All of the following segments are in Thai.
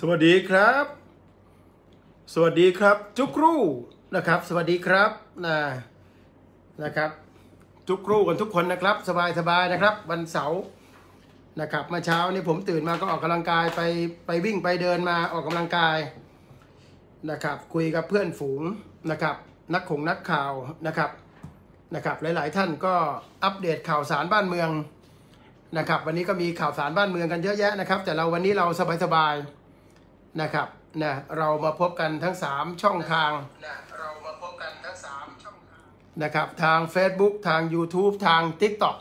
สวัสดีครับ สวัสดีครับจุกรูนะครับ สวัสดีครับนะนะครับจุกรูกันทุกคนนะครับ สบายสบายนะครับ วันเสาร์นะครับเมื่อเช้านี้ผมตื่นมาก็ออกกำลังกายไปไปวิ่งไปเดินมาออกกำลังกายนะครับคุยกับเพื่อนฝูงนะครับนักขงนักข่าวนะครับนะครับ หลายๆท่านก็อัปเดตข่าวสารบ้านเมืองนะครับวันนี้ก็มีข่าวสารบ้านเมืองกันเยอะแยะนะครับ แต่เราวันนี้เราสบายๆนะครับนะเรามาพบกันทั้ง 3 ช่องทางนะเรามาพบกันทั้ง3ช่องทาง นะครับ ทาง Facebook ทาง YouTube ทาง TikTok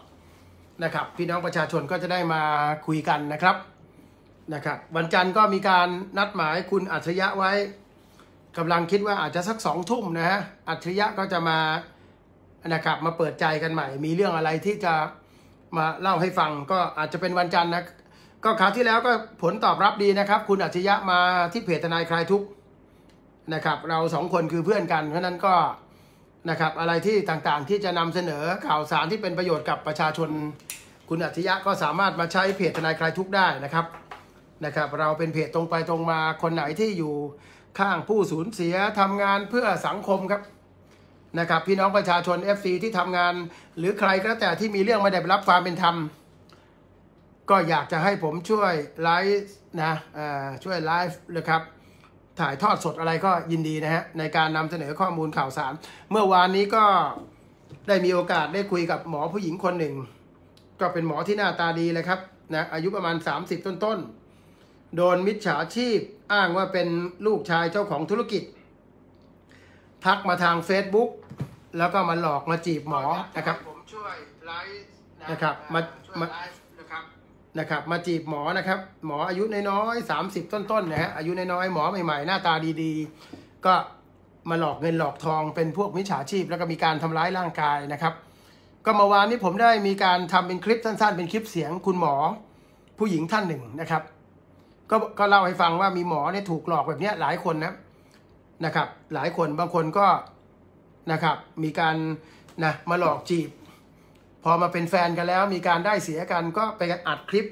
นะครับ พี่น้องประชาชนก็จะได้มาคุยกันนะครับ นะครับ วันจันทร์ก็มีการนัดหมายคุณอัจฉริยะไว้ กำลังคิดว่าอาจจะสักสองทุ่มนะฮะ อัจฉริยะก็จะมานะครับมาเปิดใจกันใหม่ มีเรื่องอะไรที่จะมาเล่าให้ฟัง ก็อาจจะเป็นวันจันทร์นะก็คราวที่แล้วก็ผลตอบรับดีนะครับ คุณอัจฉริยะมาที่เพจทนายคลายทุกนะครับเราสองคนคือเพื่อนกันเพราะนั้นก็นะครับอะไรที่ต่างๆ ที่จะนำเสนอข่าวสารที่เป็นประโยชน์กับประชาชน คุณอัจฉริยะก็สามารถมาใช้เพจทนายคลายทุกได้นะครับนะครับ เราเป็นเพจตรงไปตรงมาคนไหนที่อยู่ข้างผู้สูญเสียทำงานเพื่อสังคมครับนะครับพี่น้องประชาชน FC ที่ทำงาน หรือใครก็แต่ที่มีเรื่องมาได้รับความเป็นธรรมก็อยากจะให้ผมช่วยไลฟ์นะช่วยไลฟ์นะครับ ถ่ายทอดสดอะไรก็ยินดีนะฮะ ในการนำเสนอข้อมูลข่าวสาร เมื่อวานนี้ก็ได้มีโอกาสได้คุยกับหมอผู้หญิงคนหนึ่ง ก็เป็นหมอที่หน้าตาดีเลยครับ นะ อายุประมาณ 30 ต้นๆโดนมิจฉาชีพอ้างว่าเป็นลูกชายเจ้าของธุรกิจ ทักมาทาง Facebook แล้วก็มาหลอกมาจีบหมอนะครับ ผมช่วยไลฟ์นะครับมามานะครับมาจีบหมอนะครับ หมออายุน้อยๆสสามิบต้นๆนนะฮะอายุน้อยๆหมอใหม่ๆ หน้าตาดีๆ ก็มาหลอกเงินหลอกทองเป็นพวกมิจฉาชีพ แล้วก็มีการทำร้ายร่างกายนะครับ ก็เมื่อวานนี้ผมได้มีการทำเป็นคลิปสั้นๆ เป็นคลิปเสียงคุณหมอผู้หญิงท่านหนึ่งนะครับ ก็ก็เล่าให้ฟังว่ามีหมอเนี่ยถูกหลอกแบบนี้หลายคนนะนะครับหลายคนบางคนก็นะครับมีการนะมาหลอกจีบพอมาเป็นแฟน กันแล้วมีการได้เสียกันก็ไปอัดคลิป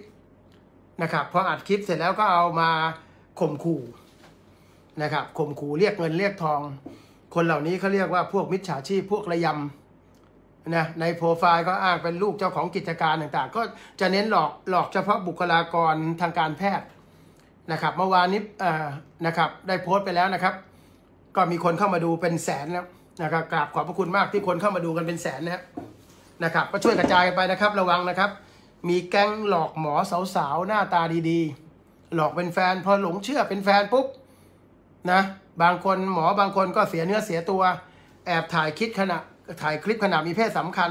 นะครับพออัดคลิปเสร็จแล้วก็เอามาข่มขู่นะครับข่มขู่เรียกเงินเรียกทอง คนเหล่านี้เขาเรียกว่าพวกมิจฉาชีพพวกระยำนะในโปรไฟล์ก็อ้างเป็นลูกเจ้าของกิจการต่างๆ ก็จะเน้นหลอกหลอกเฉพาะบุคลากรทางการแพทย์นะครับ เมื่อวานนี้นะครับได้โพสต์ไปแล้วนะครับ ก็มีคนเข้ามาดูเป็นแสนแล้วนะครับกราบขอบพระคุณมากที่คนเข้ามาดูกันเป็นแสนนะครับนะครับก็ช่วยกระจายไปนะครับระวังนะครับ มีแก๊งหลอกหมอสาวๆ หน้าตาดีๆ หลอกเป็นแฟนพอหลงเชื่อเป็นแฟนปุ๊บนะบางคนหมอบางคนก็เสียเนื้อเสียตัว แอบถ่ายคลิปขณะถ่ายคลิปขณะมีเพศสำคัญ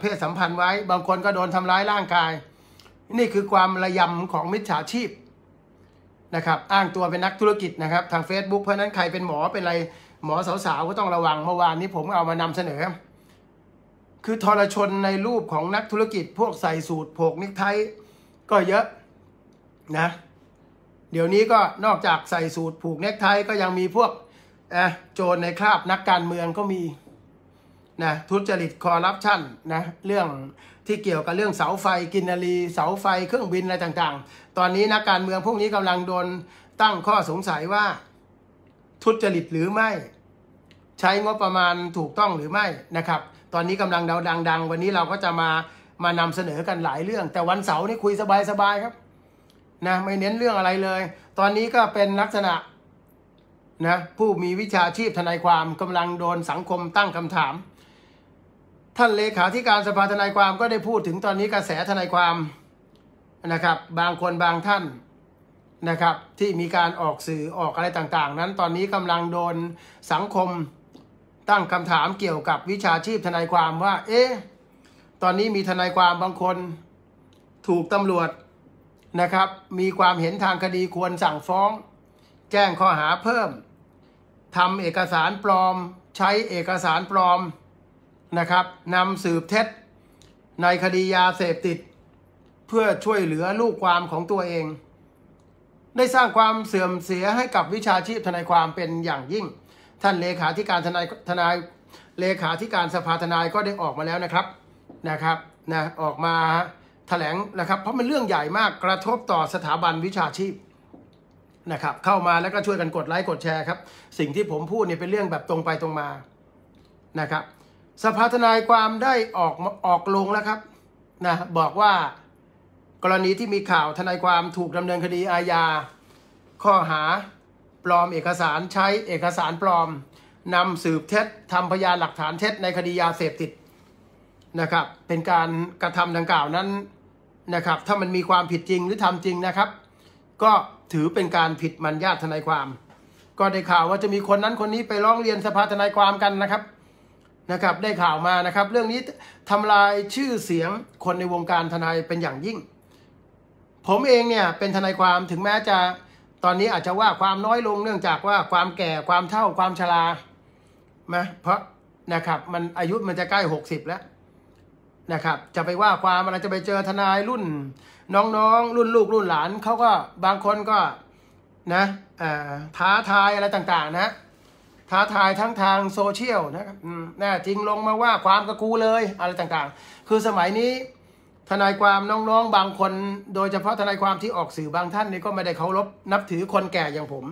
เพศสัมพันธ์ไว้ บางคนก็โดนทำร้ายร่างกาย นี่คือความระยำของมิจฉาชีพนะครับอ้างตัวเป็นนักธุรกิจนะครับ ทาง Facebook เพราะนั้นใครเป็นหมอเป็นอะไรหมอสาวๆก็ต้องระวังเมื่อวานนี้ผมเอามานำเสนอคือทรชนในรูปของนักธุรกิจ พวกใส่สูตรโผกนิกไทก็เยอะนะ เดี๋ยวนี้ก็นอกจากใส่สูตรผูกเนกไทก็ยังมีพวกโจรในคราบนักการเมืองก็มีนะทุจริตคอร์รัปชันนะ เรื่องที่เกี่ยวกับเรื่องเสาไฟ กินนารีเสาไฟเครื่องบินอะไรต่าง ๆ ตอนนี้นักการเมืองพวกนี้กำลังโดนตั้งข้อสงสัยว่า ทุจริตหรือไม่ ใช้งบประมาณถูกต้องหรือไม่นะครับตอนนี้กำลังดังๆ วันนี้เราก็จะมามานำเสนอกันหลายเรื่อง แต่วันเสาร์นี่คุยสบาย ๆ ครับนะไม่เน้นเรื่องอะไรเลย ตอนนี้ก็เป็นลักษณะนะผู้มีวิชาชีพทนายความ กำลังโดนสังคมตั้งคำถาม ท่านเลขาธิการสภาทนายความก็ได้พูดถึงตอนนี้กระแสทนายความนะครับ บางคนบางท่านนะครับ ที่มีการออกสื่อออกอะไรต่างๆ นั้นตอนนี้กำลังโดนสังคมั้งคำถามเกี่ยวกับวิชาชีพทนายความว่าเอ๊ะตอนนี้มีทนายความบางคน ถูกตำรวจนะครับมีความเห็นทางคดีควรสั่งฟ้องแจ้งข้อหาเพิ่มทำเอกสารปลอม ใช้เอกสารปลอมนะครับนำสืบเท็จ ในคดียาเสพติด เพื่อช่วยเหลือลูกความของตัวเอง ได้สร้างความเสื่อมเสียให้กับวิชาชีพทนายความเป็นอย่างยิ่งท่านเลขาธิการทนายทนายเลขาธิการสภาทนายก็ได้ออกมาแล้วนะครับนะครับนะออกมาแถลงนะครับ เพราะมันเรื่องใหญ่มากกระทบต่อสถาบันวิชาชีพนะครับเข้ามาแล้วก็ช่วยกันกดไลค์กดแชร์ครับสิ่งที่ผมพูดเนี่ยเป็นเรื่องแบบตรงไปตรงมานะครับสภาทนายความได้ออกออกลงแล้วครับนะบอกว่ากรณีที่มีข่าวทนายความถูกดำเนินคดีอาญาข้อหาปลอมเอกสารใช้เอกสารปลอมนำสืบเท็จทำพยานหลักฐานเท็จในคดียาเสพติดนะครับ เป็นการกระทำดังกล่าวนั้นนะครับ ถ้ามันมีความผิดจริงหรือทำจริงนะครับ ก็ถือเป็นการผิดมัญญาทนายความ ก็ได้ข่าวว่าจะมีคนนั้นคนนี้ไปร้องเรียนสภาทนายความกันนะครับนะครับ ได้ข่าวมานะครับ เรื่องนี้ทำลายชื่อเสียงคนในวงการทนายเป็นอย่างยิ่ง ผมเองเนี่ยเป็นทนายความถึงแม้จะตอนนี้อาจจะว่าความน้อยลงเนื่องจากว่าความแก่ความเท่าความชรานะเพราะนะครับ มันอายุมันจะใกล้หกสิบแล้ว นะครับ จะไปว่าความอะไรจะไปเจอทนายรุ่นน้องๆรุ่นลูกรุ่นหลานเขาก็บางคนก็นะท้าทายอะไรต่าง ๆนะท้าทายทั้งทางโซเชียลนะครับแน่จริงลงมาว่าความกระคูเลย อะไรต่าง ๆ คือสมัยนี้ทนายความน้องๆบางคนโดยเฉพาะทนายความที่ออกสื่อบางท่านนี่ก็ไม่ได้เคารพนับถือคนแก่อย่างผม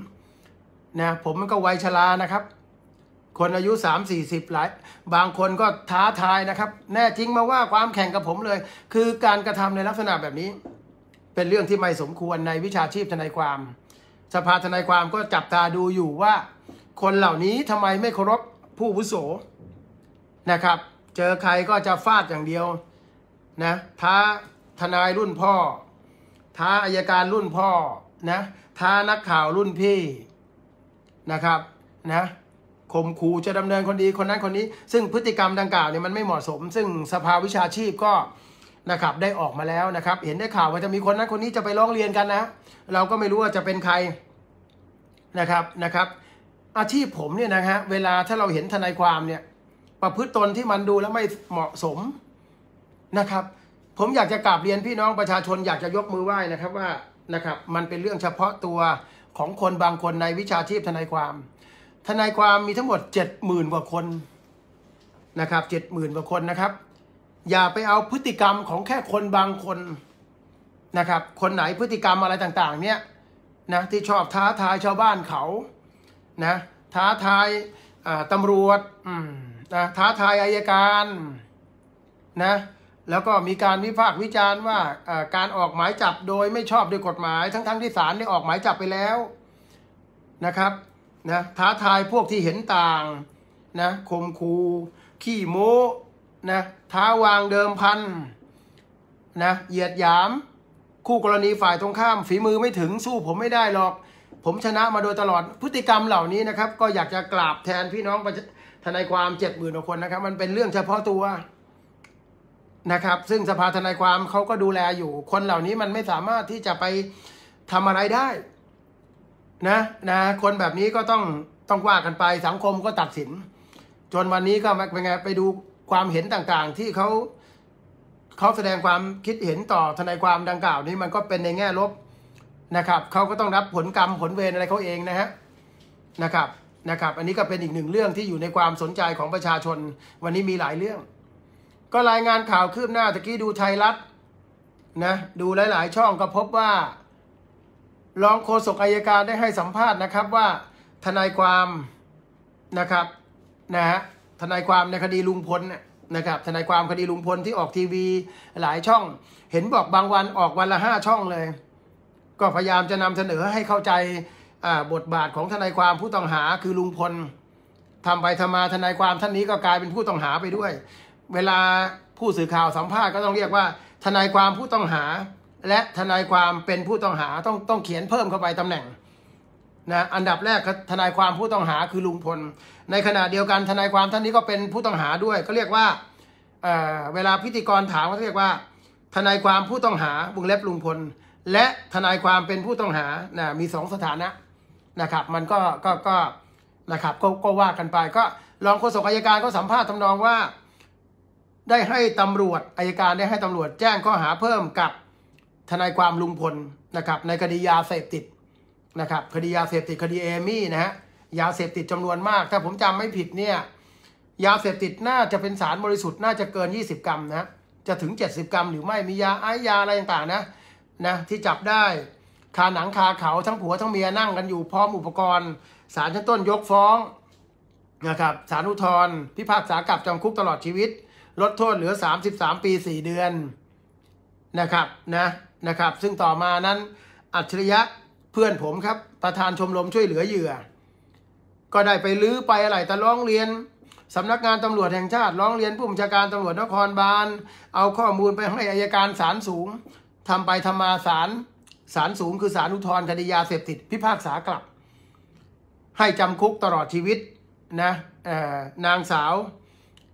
นะผมมันก็วัยชรานะครับ คนอายุสามสี่สิบหลายบางคนก็ท้าทายนะครับ แน่จริงมาว่าความแข่งกับผมเลย คือการกระทำในลักษณะแบบนี้ เป็นเรื่องที่ไม่สมควรในวิชาชีพทนายความ สภาทนายความก็จับตาดูอยู่ว่า คนเหล่านี้ทำไมไม่เคารพผู้วุโสนะครับ เจอใครก็จะฟาดอย่างเดียวนะท้าทนายรุ่นพ่อ ท้าอายการรุ่นพ่อนะท้านักข่าวรุ่นพี่นะครับนะข่มขู่จะดำเนินคนดีคนนั้นคนนี้ซึ่งพฤติกรรมดังกล่าวเนี่ยมันไม่เหมาะสม ซึ่งสภาวิชาชีพก็นะครับได้ออกมาแล้วนะครับเห็นได้ข่าวว่าจะมีคนนั้นคนนี้จะไปร้องเรียนกันนะ เราก็ไม่รู้ว่าจะเป็นใครนะครับนะครับอาชีพผมเนี่ยนะฮะเวลาถ้าเราเห็นทนายความเนี่ย ประพฤติตนที่มันดูแล้วไม่เหมาะสมนะครับผมอยากจะกราบเรียนพี่น้องประชาชนอยากจะยกมือไหว้นะครับว่านะครับมันเป็นเรื่องเฉพาะตัวของคนบางคนในวิชาชีพทนายความ ทนายความมีทั้งหมดเจ็ดหมื่นกว่าคนนะครับเจ็ดหมื่นกว่าคนนะครับ อย่าไปเอาพฤติกรรมของแค่คนบางคน นะครับ คนไหนพฤติกรรมอะไรต่าง ๆ เนี่ย นะ ที่ชอบท้าทายชาวบ้านเขา นะ ท้าทายตำรวจนะท้าทายอายการ นะแล้วก็มีการวิพากษ์วิจารณ์ว่าการออกหมายจับโดยไม่ชอบด้วยกฎหมาย ทั้งๆทที่ศาลได้ออกหมายจับไปแล้วนะครับนะท้าทายพวกที่เห็นต่างนะคมคูขี้โม้นะท้าวางเดิมพันนะเหยียดหยาม คู่กรณีฝ่ายตรงข้าม ฝีมือไม่ถึงสู้ผมไม่ได้หรอก ผมชนะมาโดยตลอดพฤติกรรมเหล่านี้นะครับก็อยากจะกราบแทนพี่น้องทนายความเจ็ดหมื่นคนนะครับ มันเป็นเรื่องเฉพาะตัวนะครับซึ่งสภาทนายความเขาก็ดูแลอยู่ คนเหล่านี้มันไม่สามารถที่จะไปทำอะไรได้ นะนะ คนแบบนี้ก็ต้องต้องว่ากันไปสังคมก็ตัดสิน จนวันนี้ก็เป็นไงไปดูความเห็นต่างๆ ที่เขาเขาแสดงความคิดเห็นต่อทนายความดังกล่าวนี้มันก็เป็นในแง่ลบนะครับเขาก็ต้องรับผลกรรมผลเวรอะไรเขาเองนะฮะนะครับนะครับ อันนี้ก็เป็นอีกหนึ่งเรื่องที่อยู่ในความสนใจของประชาชน วันนี้มีหลายเรื่องก็รายงานข่าวคืบหน้าตะกี้ดูไทยรัฐนะดูหลาย ๆ ช่องก็พบว่ารองโฆษกอายการได้ให้สัมภาษณ์นะครับว่า ทนายความนะครับนะฮะทนายความในคดีลุงพลนะครับ ทนายความคดีลุงพลที่ออกทีวี หลายช่อง เห็นบอกบางวันออกวันละห้าช่องเลย ก็พยายามจะนำเสนอให้เข้าใจบทบาทของทนายความผู้ต้องหาคือลุงพล ทำไปทำมาทนายความท่านนี้ก็กลายเป็นผู้ต้องหาไปด้วยเวลาผู้สื่อข่าวสัมภาษณ์ก็ต้องเรียกว่า ทนายความผู้ต้องหา และทนายความเป็นผู้ต้องหาต้องต้องเขียนเพิ่มเข้าไปตำแหน่งนะอันดับแรกทนายความผู้ต้องหาคือลุงพล ในขณะเดียวกันทนายความท่านนี้ก็เป็นผู้ต้องหาด้วยก็เรียกว่าเเวลาพิธีกรถามก็เรียกว่า ทนายความผู้ต้องหาบุงเล็บลุงพล และทนายความเป็นผู้ต้องหานะมีสองสถานะนะครับ มันก็ก็ก็นะครับก็ก็ว่ากันไป ก็ลองโฆษกอายการก็สัมภาษณ์ทำนองว่าได้ให้ตำรวจอายการได้ให้ตำรวจแจ้งข้อหาเพิ่มกับทนายความลุงพลนะครับในคดียาเสพติดนะครับคดียาเสพติดคดีเอมี่นะฮะยาเสพติดจำนวนมากถ้าผมจำไม่ผิดเนี่ยยาเสพติดน่าจะเป็นสารบริสุทธิ์น่าจะเกิน 20 กรัมนะจะถึง 70 กรัมหรือไม่มียาไอยาอะไรต่างๆนะนะที่จับได้คาหนังคาเขา ทั้งผัวทั้งเมียนั่งกันอยู่ พร้อมอุปกรณ์สารชั้นต้นยกฟ้องนะครับสารอุทธรพิพากษากับจำคุกตลอดชีวิตลดโทษเหลือ 33 ปี 4 เดือนนะครับนะนะครับ ซึ่งต่อมานั้นอัจฉริยะเพื่อนผมครับ ประธานชมรมช่วยเหลือเหยื่อ ก็ได้ไปลื้อไปอะไรแต่ร้องเรียนสำนักงานตำรวจแห่งชาติร้องเรียน ผู้บัญชาการตำรวจนครบาลเอาข้อมูลไปให้อายการศาลสูงทำไปทำมาศาลศาลสูงคือศาลอุทธรณ์คดียาเสพติดพิพากษากลับ ให้จำคุกตลอดชีวิตนะนางสาว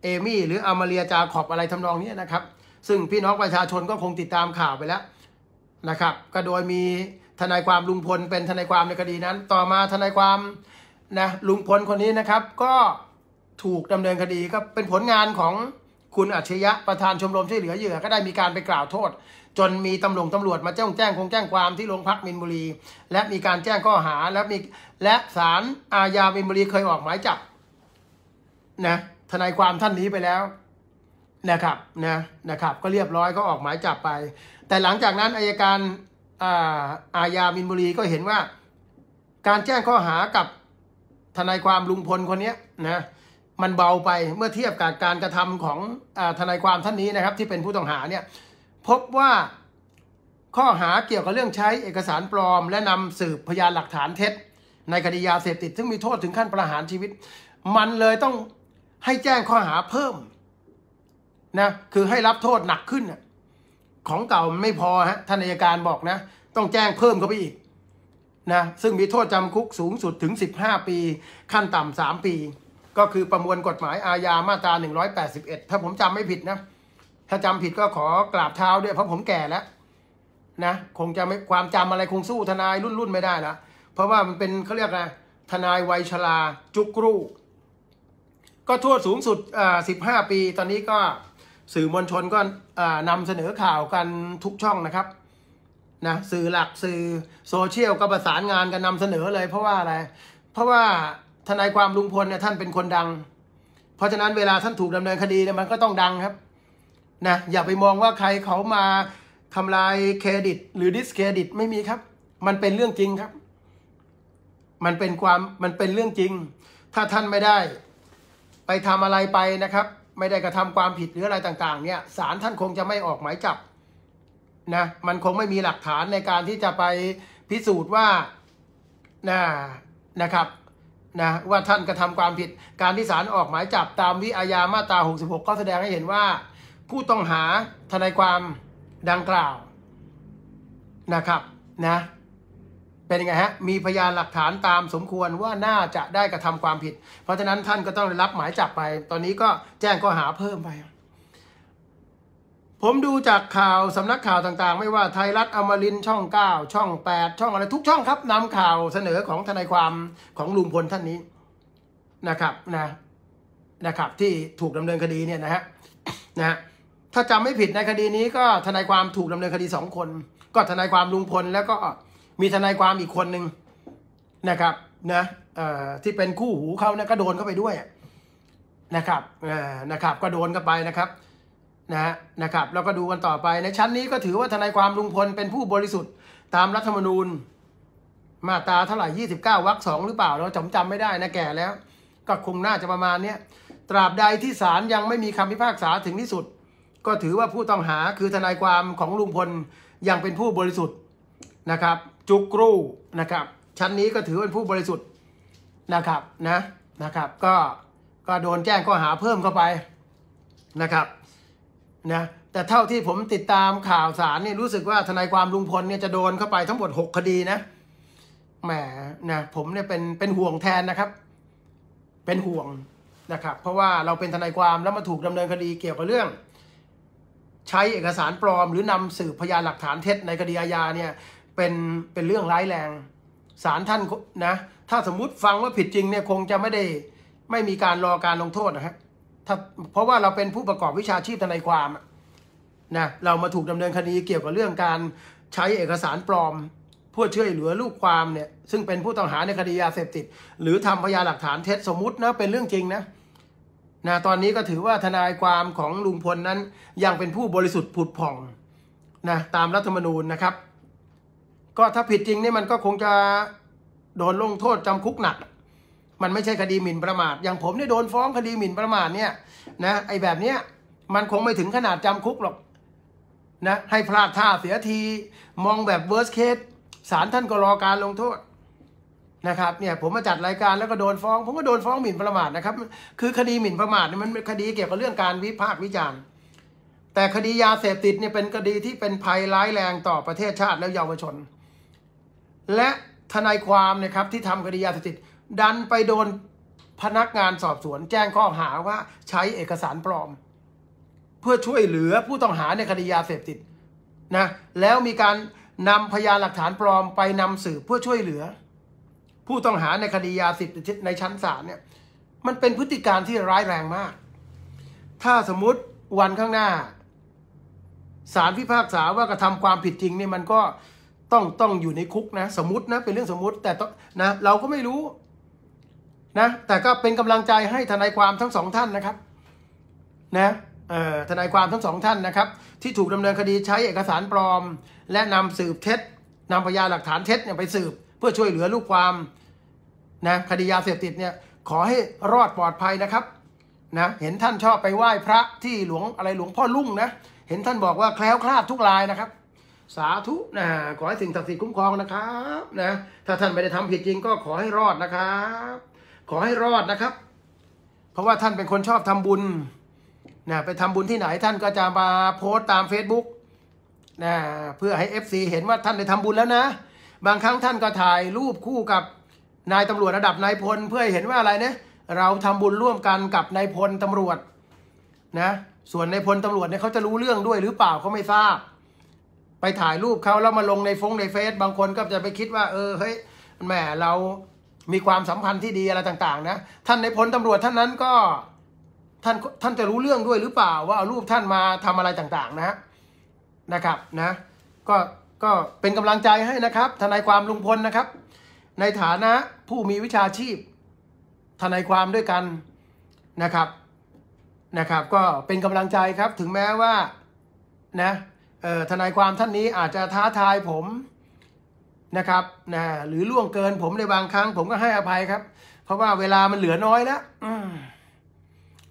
เอมี่หรืออามาเรียจาขอบอะไรทำนองนี้นะครับ ซึ่งพี่น้องประชาชนก็คงติดตามข่าวไปแล้วนะครับ ก็โดยมีทนายความลุงพลเป็นทนายความในคดีนั้น ต่อมาทนายความนะลุงพลคนนี้นะครับ ก็ถูกดำเนินคดีก็เป็นผลงานของคุณอัจฉริยะประธานชมรมช่วยเหลือเหยื่อก็ได้มีการไปกล่าวโทษ จนมีตำรวจตำรวจมาแจ้งแจ้งคงแจ้งความที่โรงพักมินบุรี และมีการแจ้งข้อหา และมี และศาลอาญามินบุรีเคยออกหมายจับนะทนายความท่านนี้ไปแล้วนะครับนะนะครับก็เรียบร้อยก็ออกหมายจับไป แต่หลังจากนั้นอายการอาอาญามินบุรีก็เห็นว่า การแจ้งข้อหากับทนายความลุงพลคนนี้นะมันเบาไปเมื่อเทียบกับการกระทำของอทนายความท่านนี้นะครับ ที่เป็นผู้ต้องหาเนี่ยพบว่าข้อหาเกี่ยวกับเรื่องใช้เอกสารปลอม และนำสืบพยานหลักฐานเท็จ ในคดียาเสพติดซึ่งมีโทษถึงขั้นประหารชีวิต มันเลยต้องให้แจ้งข้อหาเพิ่มนะ คือให้รับโทษหนักขึ้นของเก่ามันไม่พอฮะท่านอายการบอกนะ ต้องแจ้งเพิ่มเข้าไปอีกนะซึ่งมีโทษจำคุกสูงสุดถึง 15 ปี ขั้นต่ำสามปี ก็คือประมวลกฎหมายอาญามาตรา181 ถ้าผมจำไม่ผิดนะ ถ้าจำผิดก็ขอกราบเท้าด้วยเพราะผมแก่แล้ว นะ คงจะไม่ความจำอะไรคงสู้ทนายรุ่นรุ่นไม่ได้ละเพราะว่ามันเป็นเขาเรียกนะ ทนายวัยชราจุกรูก็โทษสูงสุด15 ปีตอนนี้ก็สื่อมวลชนก็นำเสนอข่าวกันทุกช่องนะครับ นะ สื่อหลักสื่อโซเชียลก็ประสานงานกันนำเสนอเลย เพราะว่าอะไร เพราะว่าทนายความลุงพลเนี่ยท่านเป็นคนดัง เพราะฉะนั้นเวลาท่านถูกดำเนินคดีเนี่ยมันก็ต้องดังครับ นะ อย่าไปมองว่าใครเขามาทำลายเครดิต หรือดิสเครดิตไม่มีครับ มันเป็นเรื่องจริงครับ มันเป็นความมันเป็นเรื่องจริง ถ้าท่านไม่ได้ไปทำอะไรไปนะครับ ไม่ได้กระทำความผิดหรืออะไรต่าง ๆเนี่ยศาลท่านคงจะไม่ออกหมายจับนะ มันคงไม่มีหลักฐานในการที่จะไปพิสูจน์ว่านะนะครับนะว่าท่านกระทำความผิด การที่ศาลออกหมายจับ ตามวิอาญามาตรา66 ก็แสดงให้เห็นว่า ผู้ต้องหาทนายความดังกล่าวนะครับนะเป็นยังไงฮะ มีพยานหลักฐานตามสมควรว่าน่าจะได้กระทำความผิด เพราะฉะนั้นท่านก็ต้องได้รับหมายจับไป ตอนนี้ก็แจ้งข้อหาเพิ่มไป ผมดูจากข่าวสำนักข่าวต่างๆ ไม่ว่าไทยรัฐ อมรินช่อง 9 ช่อง8ช่องอะไรทุกช่องครับนำข่าวเสนอของทนายความของลุงพลท่านนี้นะครับนะนะครับที่ถูกดำเนินคดีเนี่ยนะฮะนะฮะถ้าจำไม่ผิดในคดีนี้ก็ทนายความถูกดำเนินคดีสองคน ก็ทนายความลุงพลแล้วก็มีทนายความอีกคนหนึ่งนะครับนะที่เป็นคู่หูเขานะก็โดนเข้าไปด้วยนะครับนะครับก็โดนกันไปนะครับนะนะครับ แล้วก็ดูกันต่อไปในชั้นนี้ก็ถือว่าทนายความลุงพลเป็นผู้บริสุทธิ์ตามรัฐธรรมนูญ มาตราเท่าไหร่29วรรคสองหรือเปล่าเราจำจำไม่ได้นะแก่แล้ว ก็คงน่าจะประมาณเนี้ยตราบใดที่ศาลยังไม่มีคำพิพากษาถึงที่สุด ก็ถือว่าผู้ต้องหาคือทนายความของลุงพลยังเป็นผู้บริสุทธิ์นะครับจุกรูนะครับชั้นนี้ก็ถือเป็นผู้บริสุทธิ์นะครับนะนะครับก็ก็โดนแจ้งข้อหาเพิ่มเข้าไปนะครับนะแต่เท่าที่ผมติดตามข่าวสารเนี่ยรู้สึกว่าทนายความลุงพลเนี่ยจะโดนเข้าไปทั้งหมด 6 คดีนะแหมนะผมเนี่ยเป็นเป็นห่วงแทนนะครับเป็นห่วงนะครับเพราะว่าเราเป็นทนายความ แล้วมาถูกดำเนินคดีเกี่ยวกับเรื่อง ใช้เอกสารปลอมหรือนำสืบพยานหลักฐานเท็จในคดีอาญาเนี่ยเป็นเป็นเรื่องร้ายแรงศาลท่านนะ ถ้าสมมุติฟังว่าผิดจริงเนี่ย คงจะไม่ได้ ไม่มีการรอการลงโทษนะฮะถ้าเพราะว่าเราเป็นผู้ประกอบวิชาชีพทนายความนะเรามาถูกดำเนินคดีเกี่ยวกับเรื่องการใช้เอกสารปลอมเพื่อช่วยเหลือลูกความเนี่ย ซึ่งเป็นผู้ต้องหาในคดียาเสพติดหรือทำพยานหลักฐานเท็จสมมุตินะเป็นเรื่องจริงนะนะตอนนี้ก็ถือว่าทนายความของลุงพลนั้นยังเป็นผู้บริสุทธิ์ผุดผ่องนะตามรัฐธรรมนูญนะครับก็ถ้าผิดจริงนี่มันก็คงจะโดนลงโทษจำคุกหนัก มันไม่ใช่คดีหมิ่นประมาท อย่างผมเนี่ยโดนฟ้องคดีหมิ่นประมาทเนี่ยนะไอแบบเนี้ยมันคงไม่ถึงขนาดจำคุกหรอกนะให้พลาดท่าเสียที มองแบบเวอร์สเคสศาลท่านก็รอการลงโทษนะครับเนี่ยผมมาจัดรายการแล้วก็โดนฟ้อง ผมก็โดนฟ้องหมิ่นประมาทนะครับ คือคดีหมิ่นประมาทเนี่ยมันเป็นคดีเกี่ยวกับเรื่องการวิพากษ์วิจารณ์แต่คดียาเสพติดเนี่ยเป็นคดีที่เป็นภัยร้ายแรงต่อประเทศชาติและเยาวชนและทนายความนะครับที่ทำคดียาเสพติดดันไปโดนพนักงานสอบสวนแจ้งข้อหาว่าใช้เอกสารปลอม เพื่อช่วยเหลือ ผู้ต้องหาในคดียาเสพติดนะ แล้วมีการนำพยานหลักฐานปลอมไปนำสืบเพื่อช่วยเหลือ ผู้ต้องหาในคดียาเสพติดในชั้นศาลเนี่ย มันเป็นพฤติการที่ร้ายแรงมาก ถ้าสมมติวันข้างหน้าศาลพิพากษาว่ากระทำความผิดจริงเนี่ยมันก็ต้องต้องอยู่ในคุกนะสมมตินะเป็นเรื่องสมมติแต่ต้นะเราก็ไม่รู้นะแต่ก็เป็นกำลังใจให้ทนายความทั้งสองท่านนะครับนะทนายความทั้งสองท่านนะครับ ที่ถูกดำเนินคดีใช้เอกสารปลอม และนำสืบเท็จนำพยานหลักฐานเท็จเนี่ยไปสืบ เพื่อช่วยเหลือลูกความนะคดียาเสพติดเนี่ย ขอให้รอดปลอดภัยนะครับนะเห็นท่านชอบไปไหว้พระที่หลวงอะไรหลวงพ่อลุ่งนะเห็นท่านบอกว่าแคล้วคลาดทุกรายนะครับสาธุนะขอให้สิ่งศักดิ์สิทธิ์คุ้มครองนะครับนะถ้าท่านไม่ได้ทำผิดจริงก็ขอให้รอดนะครับ ขอให้รอดนะครับ เพราะว่าท่านเป็นคนชอบทำบุญนะไปทำบุญที่ไหนท่านก็จะมาโพสต์ตาม Facebook นะเพื่อให้ FC เห็นว่าท่านได้ทำบุญแล้วนะ บางครั้งท่านก็ถ่ายรูปคู่กับนายตำรวจระดับนายพลเพื่อหเห็นว่าอะไรเนี่ยเราทำบุญร่วมกันกับนายพลตำรวจนะส่วนนายพลตำรวจเนี่ยเขาจะรู้เรื่องด้วยหรือเปล่าเขาไม่ทราบไปถ่ายรูปเขาแล้วมาลงในฟงในเฟซบางคนก็จะไปคิดว่า เออเฮ้ยแหมเรามีความสัมพันธ์ที่ดีอะไรต่าง ๆ นะท่านในพลตำรวจท่านนั้นก็ท่านท่านจะรู้เรื่องด้วยหรือเปล่าว่าเอารูปท่านมาทำอะไรต่าง ๆนะนะครับนะ ก็ก็เป็นกำลังใจให้นะครับ ทนายความลุงพลนะครับ ในฐานะผู้มีวิชาชีพ ทนายความด้วยกันนะครับนะครับ ก็เป็นกำลังใจครับ ถึงแม้ว่านะทนายความท่านนี้อาจจะท้าทายผมนะครับ นะหรือล่วงเกิน ผมในบางครั้ง ผมก็ให้อภัยครับ เพราะว่าเวลามันเหลือน้อยแล้ว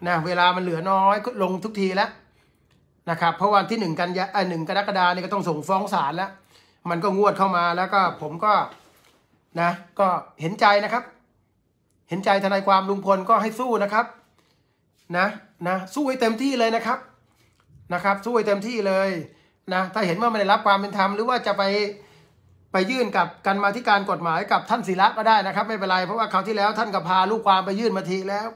นะ เวลามันเหลือน้อย ก็ลงทุกทีแล้วนะครับ เพราะวันที่หนึ่งกันยาหนึ่งกรกฎาเนี่ยก็ต้องส่งฟ้องศาลแล้ว มันก็งวดเข้ามาแล้วก็ผมก็ นะก็เห็นใจนะครับ เห็นใจทนายความลุงพลก็ให้สู้นะครับ นะนะสู้ให้เต็มที่เลยนะครับ นะครับ สู้ให้เต็มที่เลยนะถ้าเห็นว่าไม่ได้รับความเป็นธรรมหรือว่าจะไปไปยื่นกับกันมาธิการกฎหมายกับท่านศิระก็ได้นะครับไม่เป็นไรเพราะว่าคราวที่แล้วท่านก็พาลูกความไปยื่นมาทีแล้ว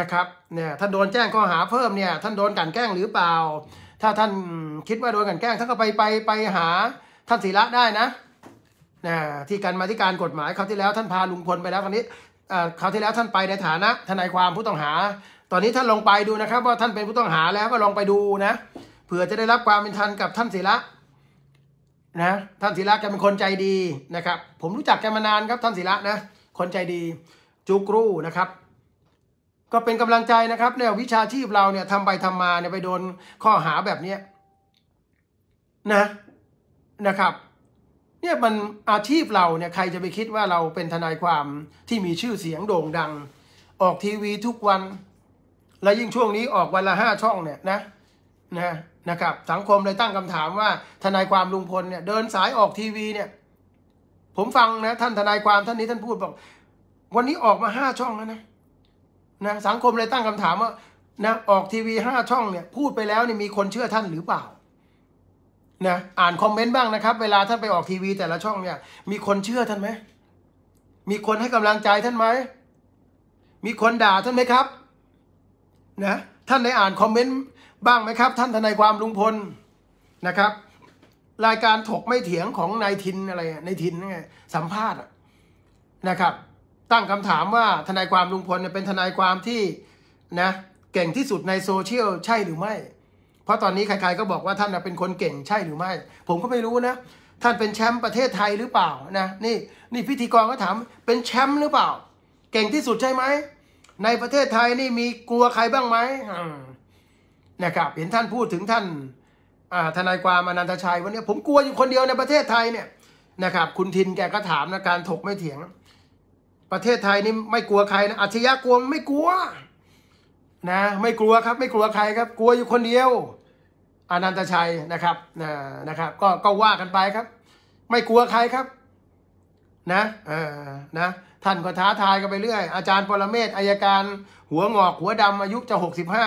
นะครับเนี่ยท่านโดนแจ้งข้อหาเพิ่มเนี่ย ท่านโดนกันแกล้งหรือเปล่า ถ้าท่านคิดว่าโดนกันแกล้งท่านก็ไปไปไปหาท่านศิระได้นะนะที่การมาธิการกฎหมายคราวที่แล้วท่านพาลุงพลไปแล้วคราวนี้คราวที่แล้วท่านไปในฐานะ ทนายความผู้ต้องหา ตอนนี้ท่านลงไปดูนะครับ ว่าท่านเป็นผู้ต้องหาแล้วก็ลองไปดูนะเผื่อจะได้รับความเป็นธรรมกับท่านศิระนะท่านศิระแกเป็นคนใจดีนะครับ ผมรู้จักแกมานานครับท่านศิระนะคนใจดีจุกรู้นะครับ ก็เป็นกำลังใจนะครับเนี่ยวิชาชีพเราเนี่ยทำไปทำมาเนี่ยไปโดนข้อหาแบบเนี้นะนะครับ เนี่ยมันอาชีพเราเนี่ย ใครจะไปคิดว่าเราเป็นทนายความที่มีชื่อเสียงโด่งดัง ออกทีวีทุกวัน และยิ่งช่วงนี้ออกวันละห้าช่องเนี่ยนะ นะนะครับสังคมเลยตั้งคำถามว่า ทนายความลุงพลเนี่ย เดินสายออกทีวีเนี่ย ผมฟังนะ ท่านทนายความท่านนี้ท่านพูดบอก วันนี้ออกมาห้าช่องแล้วนะ นะ สังคมเลยตั้งคำถามว่า นะ ออกทีวีห้าช่องเนี่ย พูดไปแล้วนี่มีคนเชื่อท่านหรือเปล่า นะ อ่านคอมเมนต์บ้างนะครับ เวลาท่านไปออกทีวีแต่ละช่องเนี่ยมีคนเชื่อท่านไหมมีคนให้กำลังใจท่านไหมมีคนด่าท่านไหมครับ นะ ท่านได้อ่านคอมเมนต์บ้างไหมครับ ท่านทนายความลุงพลนะครับ รายการถกไม่เถียงของนายทินอะไรนายทินไงสัมภาษณ์นะครับ ตั้งคำถามว่าทนายความลุงพลเป็นทนายความที่นะเก่งที่สุดในโซเชียลใช่หรือไม่ เพราะตอนนี้ใคร ๆ ก็บอกว่าท่านเป็นคนเก่งใช่หรือไม่ ผมก็ไม่รู้นะท่านเป็นแชมป์ประเทศไทยหรือเปล่านะนี่นี่พิธีกรก็ถามเป็นแชมป์หรือเปล่า เก่งที่สุดใช่ไหมในประเทศไทยนี่มีกลัวใครบ้างไหมนะครับเห็นท่านพูดถึงท่านทนายความอนันตชัยวันนี้ผมกลัวอยู่คนเดียวในประเทศไทยเนี่ยนะครับ คุณทินแกก็ถามนะการถกไม่เถียง ประเทศไทยนี่ไม่กลัวใครนะอัจฉริยะกลัวไม่กลัว นะ ไม่กลัวครับ ไม่กลัวใครครับ กลัวอยู่คนเดียวอนันตชัยนะครับ นะนะครับก็ก็ว่ากันไปครับ ไม่กลัวใครครับ นะเออนะท่านก็ท้าทายกันไปเรื่อย อาจารย์ปรเมศอายการ หัวงอกหัวดำอายุจะหกสิบห้า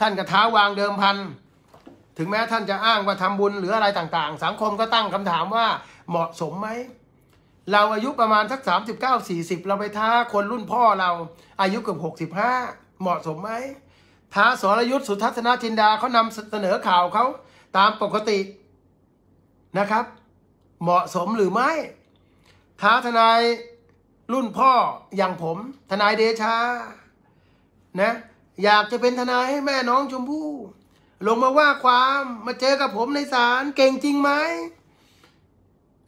ท่านก็ท้าวางเดิมพัน ถึงแม้ท่านจะอ้างว่าทำบุญหรืออะไรต่าง ๆ สังคมก็ตั้งคำถามว่าเหมาะสมไหม เราอายุประมาณสัก 39 40 เราไปท้าคนรุ่นพ่อเราอายุเกือบ65 เหมาะสมไหมท้าสรยุทธสุทัศนาจินดาเขานำเสนอข่าวเขาตามปกตินะครับ เหมาะสมหรือไม่ ท้าทนายรุ่นพ่ออย่างผม ทนายเดชานะอยากจะเป็นทนายให้แม่ น้องชมพู่ลงมาว่าความมาเจอกับผมในศาลเก่งจริงไหม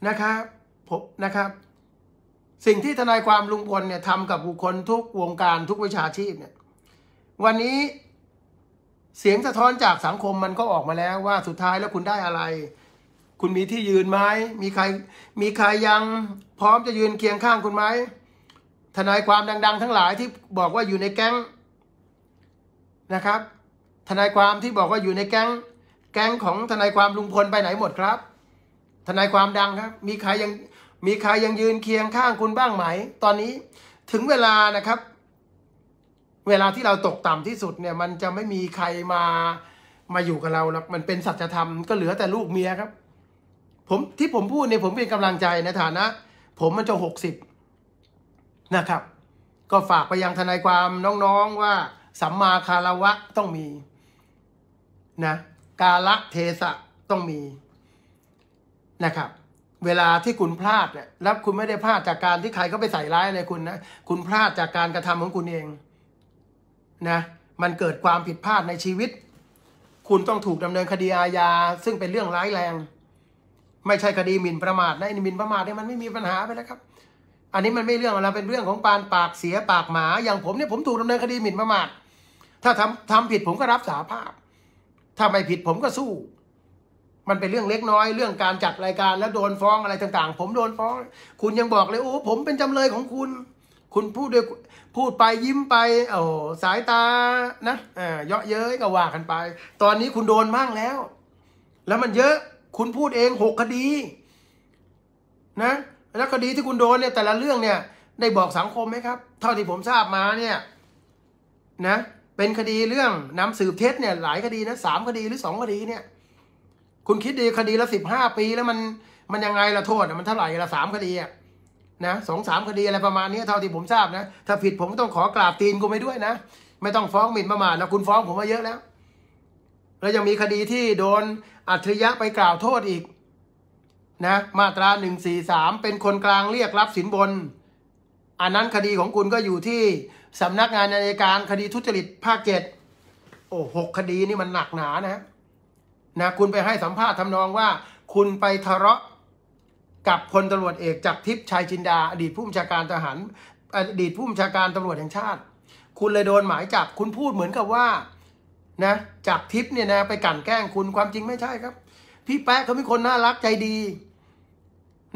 นะครับผมนะครับ สิ่งที่ทนายความลุงพลเนี่ยทำกับบุคคลทุกวงการทุกวิชาชีพเนี่ยวันนี้เสียงสะท้อนจากสังคมมันก็ออกมาแล้วว่าสุดท้ายแล้วคุณได้อะไร คุณมีที่ยืนไหมมีใคร มีใครยัง พร้อมจะยืนเคียงข้างคุณไหมทนายความดัง ๆ ทั้งหลายที่บอกว่าอยู่ในแก๊งนะครับทนายความที่บอกว่าอยู่ในแก๊งแก๊งของทนายความลุงพลไปไหนหมดครับ ทนายความดังครับ มีใครยังมีใครยังยืนเคียงข้างคุณบ้างไหม ตอนนี้ถึงเวลานะครับ เวลาที่เราตกต่ำที่สุดเนี่ยมันจะไม่มีใครมามาอยู่กับเราหรอกมันเป็นสัจธรรมก็เหลือแต่ลูกเมียครับ ผมที่ผมพูดเนี่ยผมเป็นกำลังใจในฐานะ ผมมันจะหกสิบนะครับ ก็ฝากไปยังทนายความน้องๆว่าสัมมาคารวะต้องมีนะ กาละเทศะต้องมีนะครับ เวลาที่คุณพลาดเนี่ยแล้วคุณไม่ได้พลาดจากการที่ใครก็ไปใส่ร้ายอะไรคุณนะ คุณพลาดจากการกระทำของคุณเองนะ มันเกิดความผิดพลาดในชีวิต คุณต้องถูกดำเนินคดีอาญาซึ่งเป็นเรื่องร้ายแรง ไม่ใช่คดีหมิ่นประมาทนะหมิ่นประมาทเนี่ยมันไม่มีปัญหาไปแล้วครับ อันนี้มันไม่เรื่องอะไรเป็นเรื่องของปานปากเสีย ปากหมา อย่างผมเนี่ยผมถูกดำเนินคดีหมิ่นประมาทถ้าทำทำผิดผมก็รับสาภาพ ถ้าไม่ผิดผมก็สู้ มันเป็นเรื่องเล็กน้อยเรื่องการจัดรายการแล้วโดนฟ้องอะไรต่าง ๆ ผมโดนฟ้อง คุณยังบอกเลย โอ้ผมเป็นจำเลยของคุณ คุณพูดด้วยพูดไปยิ้มไป โอ้สายตา นะ อ่าเยาะเย้ยก็ว่ากันไป ตอนนี้คุณโดนมั่งแล้ว แล้วมันเยอะ คุณพูดเองหกคดี นะ แล้วคดีที่คุณโดนเนี่ย แต่ละเรื่องเนี่ยได้บอกสังคมไหมครับ เท่าที่ผมทราบมาเนี่ย นะเป็นคดีเรื่องนำสืบเท็จเนี่ยหลายคดีนะสามคดีหรือสองคดีเนี่ย คุณคิดดีคดีละสิบห้าปีแล้วมันมันยังไงละโทษมันเท่าไหร่ละสามคดีอะนะสองสามคดีอะไรประมาณนี้ เท่าที่ผมทราบนะ ถ้าผิดผมต้องขอกราบตีนกูไปด้วยนะไม่ต้องฟ้องหมิ่นประมาทนะคุณฟ้องผมมาเยอะแล้วแล้วยังมีคดีที่โดนอัจฉริยะไปกล่าวโทษอีก นะ มาตราหนึ่งสี่สามเป็นคนกลางเรียกรับสินบน อันนั้นคดีของคุณก็อยู่ที่สำนักงานอายการคดีทุจริต ภาคเจ็ดโอ้หกคดีนี่มันหนักหนานะนะ คุณไปให้สัมภาษณ์ทำนองว่า คุณไปทะเลาะกับพลตารวจเอกจักทิพย์ชัยจินดา อดีตผู้บัญชาการทหารอดีตผู้บัญชาการตำรวจแห่งชาติ คุณเลยโดนหมายจับ คุณพูดเหมือนกับว่านะจักทิพย์เนี่ยนะไปกั่นแกล้งคุณความจริงไม่ใช่ครับ พี่แป๊ะเขาเป็นคนน่ารักใจดี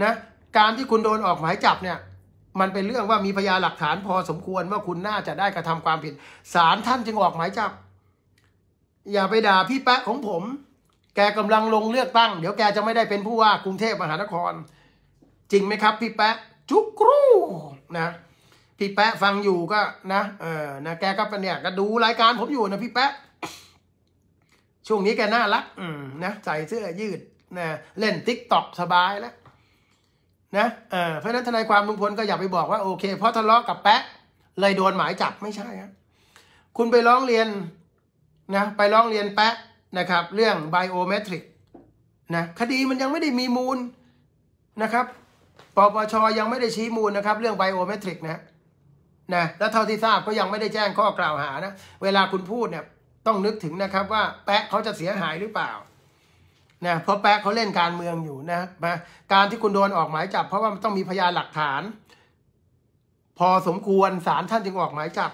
นะการที่คุณโดนออกหมายจับเนี่ยมันเป็นเรื่องว่ามีพยานหลักฐานพอสมควรว่าคุณน่าจะได้กระทำความผิดศาลท่านจึงออกหมายจับ อย่าไปด่าพี่แป๊ะของผม แกกำลังลงเลือกตั้ง เดี๋ยวแกจะไม่ได้เป็นผู้ว่า กรุงเทพมหานคร จริงไหมครับพี่แป๊ะจุกรู นะพี่แป๊ะฟังอยู่ก็นะเออนะแกก็เป็นเนี่ย ก็ดูรายการผมอยู่นะพี่แป๊ะ ช่วงนี้แกน่ารัก อืมนะใส่เสื้อยืดนะเล่นติ๊กต็อกสบายแล้วนะเพราะนั้นทนายความลุงพลก็อย่าไปบอกว่าโอเค เพราะทะเลาะกับแป๊ะเลยโดนหมายจับไม่ใช่ครับคุณไปร้องเรียนนะไปร้องเรียนแป๊ะนะครับเรื่องไบโอเมตริกนะคดีมันยังไม่ได้มีมูลนะครับปปชยังไม่ได้ชี้มูลนะครับเรื่องไบโอเมตริกนะนะแล้วเท่าที่ทราบก็ยังไม่ได้แจ้งข้อกล่าวหานะเวลาคุณพูดเนี่ยต้องนึกถึงนะครับว่าแปะเขาจะเสียหายหรือเปล่านะเพราะแป๊กเขาเล่นการเมืองอยู่นะมาการที่คุณโดนออกหมายจับเพราะว่ามันต้องมีพยานหลักฐาน พอสมควรศาลท่านจึงออกหมายจับ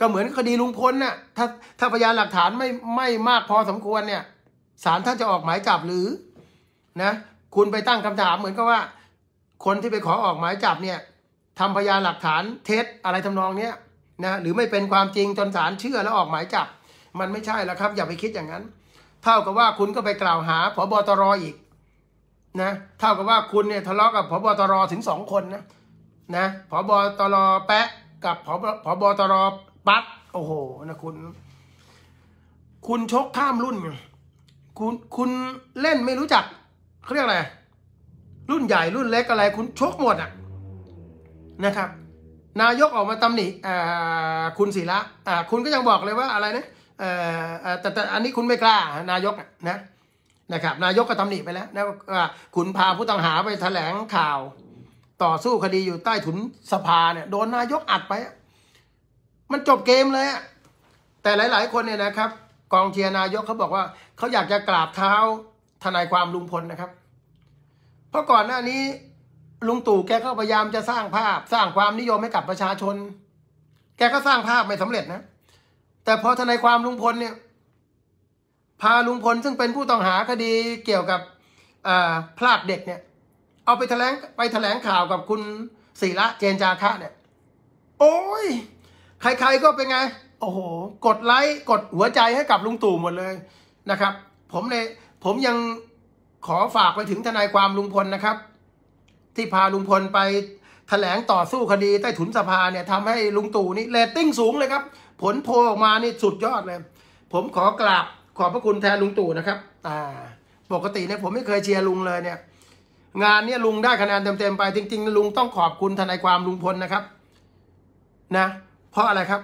ก็เหมือนคดีลุงพลนะ่ะ ถ้าถ้าพยานหลักฐานไม่ไม่มากพอสมควรเนี่ยศาลท่านจะออกหมายจับหรือนะ คุณไปตั้งคำถาม เหมือนกับว่า คนที่ไปขอออกหมายจับเนี่ยทำพยานหลักฐาน เท็จอะไรทำนองเนี้ยนะหรือไม่เป็นความจริงจนศาลเชื่อแล้วออกหมายจับมันไม่ใช่แล้วครับ อย่าไปคิดอย่างนั้นเท่ากับว่าคุณก็ไปกล่าวหาผบตรอีก นะ เท่ากับว่าคุณเนี่ยทะเลาะกับผบตรถึงสองคนนะนะผบตรแปะกับผบผบตรปั๊ดโอ้โหนะคุณ คุณชกข้ามรุ่น คุณคุณเล่นไม่รู้จักเขาเรียกอะไรรุ่นใหญ่รุ่นเล็กอะไร คุณชกหมดอ่ะนะครับ นายกออกมาตำหนิคุณศิระคุณก็ยังบอกเลยว่าอะไรนะแต่แต่อันนี้คุณไม่กล้า นายกนะนะครับนายกก็ตำหนิไปแล้วนะว่าคุณพาผู้ต้องหาไปแถลงข่าว ต่อสู้คดีอยู่ใต้ถุนสภาเนี่ยโดนนายกอัดไปมันจบเกมเลยแต่หลาย ๆ คนเนี่ยนะครับ กองเชียร์นายกเขาบอกว่าเขาอยากจะกราบเท้าทนายความลุงพลนะครับเพราะก่อนหน้านี้ลุงตู่แกก็พยายามจะสร้างภาพ สร้างความนิยมให้กับประชาชน แกก็สร้างภาพไม่สำเร็จนะแต่พอทนายความลุงพลเนี่ย พาลุงพลซึ่งเป็นผู้ต้องหาคดีเกี่ยวกับพลาดเด็กเนี่ย เอาไปแถลงไปแถลงข่าวกับคุณศิระเจนจาคะเนี่ยโอ้ย ใครๆก็เป็นไง โอ้โหกดไลค์กดหัวใจให้กับลุงตู่หมดเลยนะครับ ผมในผมยังขอฝากไปถึงทนายความลุงพลนะครับ ที่พาลุงพลไปถแถลงต่อสู้คดีใต้ถุนสภาเนี่ยทำให้ลุงตู่นี่เรตติ้งสูงเลยครับผลโพออกมานี่สุดยอดเลย ผมขอกราบขอบพระคุณแทนลุงตู่นะครับ อ่า ปกติเนี่ยผมไม่เคยเชียร์ลุงเลย เนี่ย งานเนี่ยลุงได้คะแนนเต็มๆไป จริงๆลุงต้องขอบคุณทนายความลุงพลนะครับ นะ เพราะอะไรครับ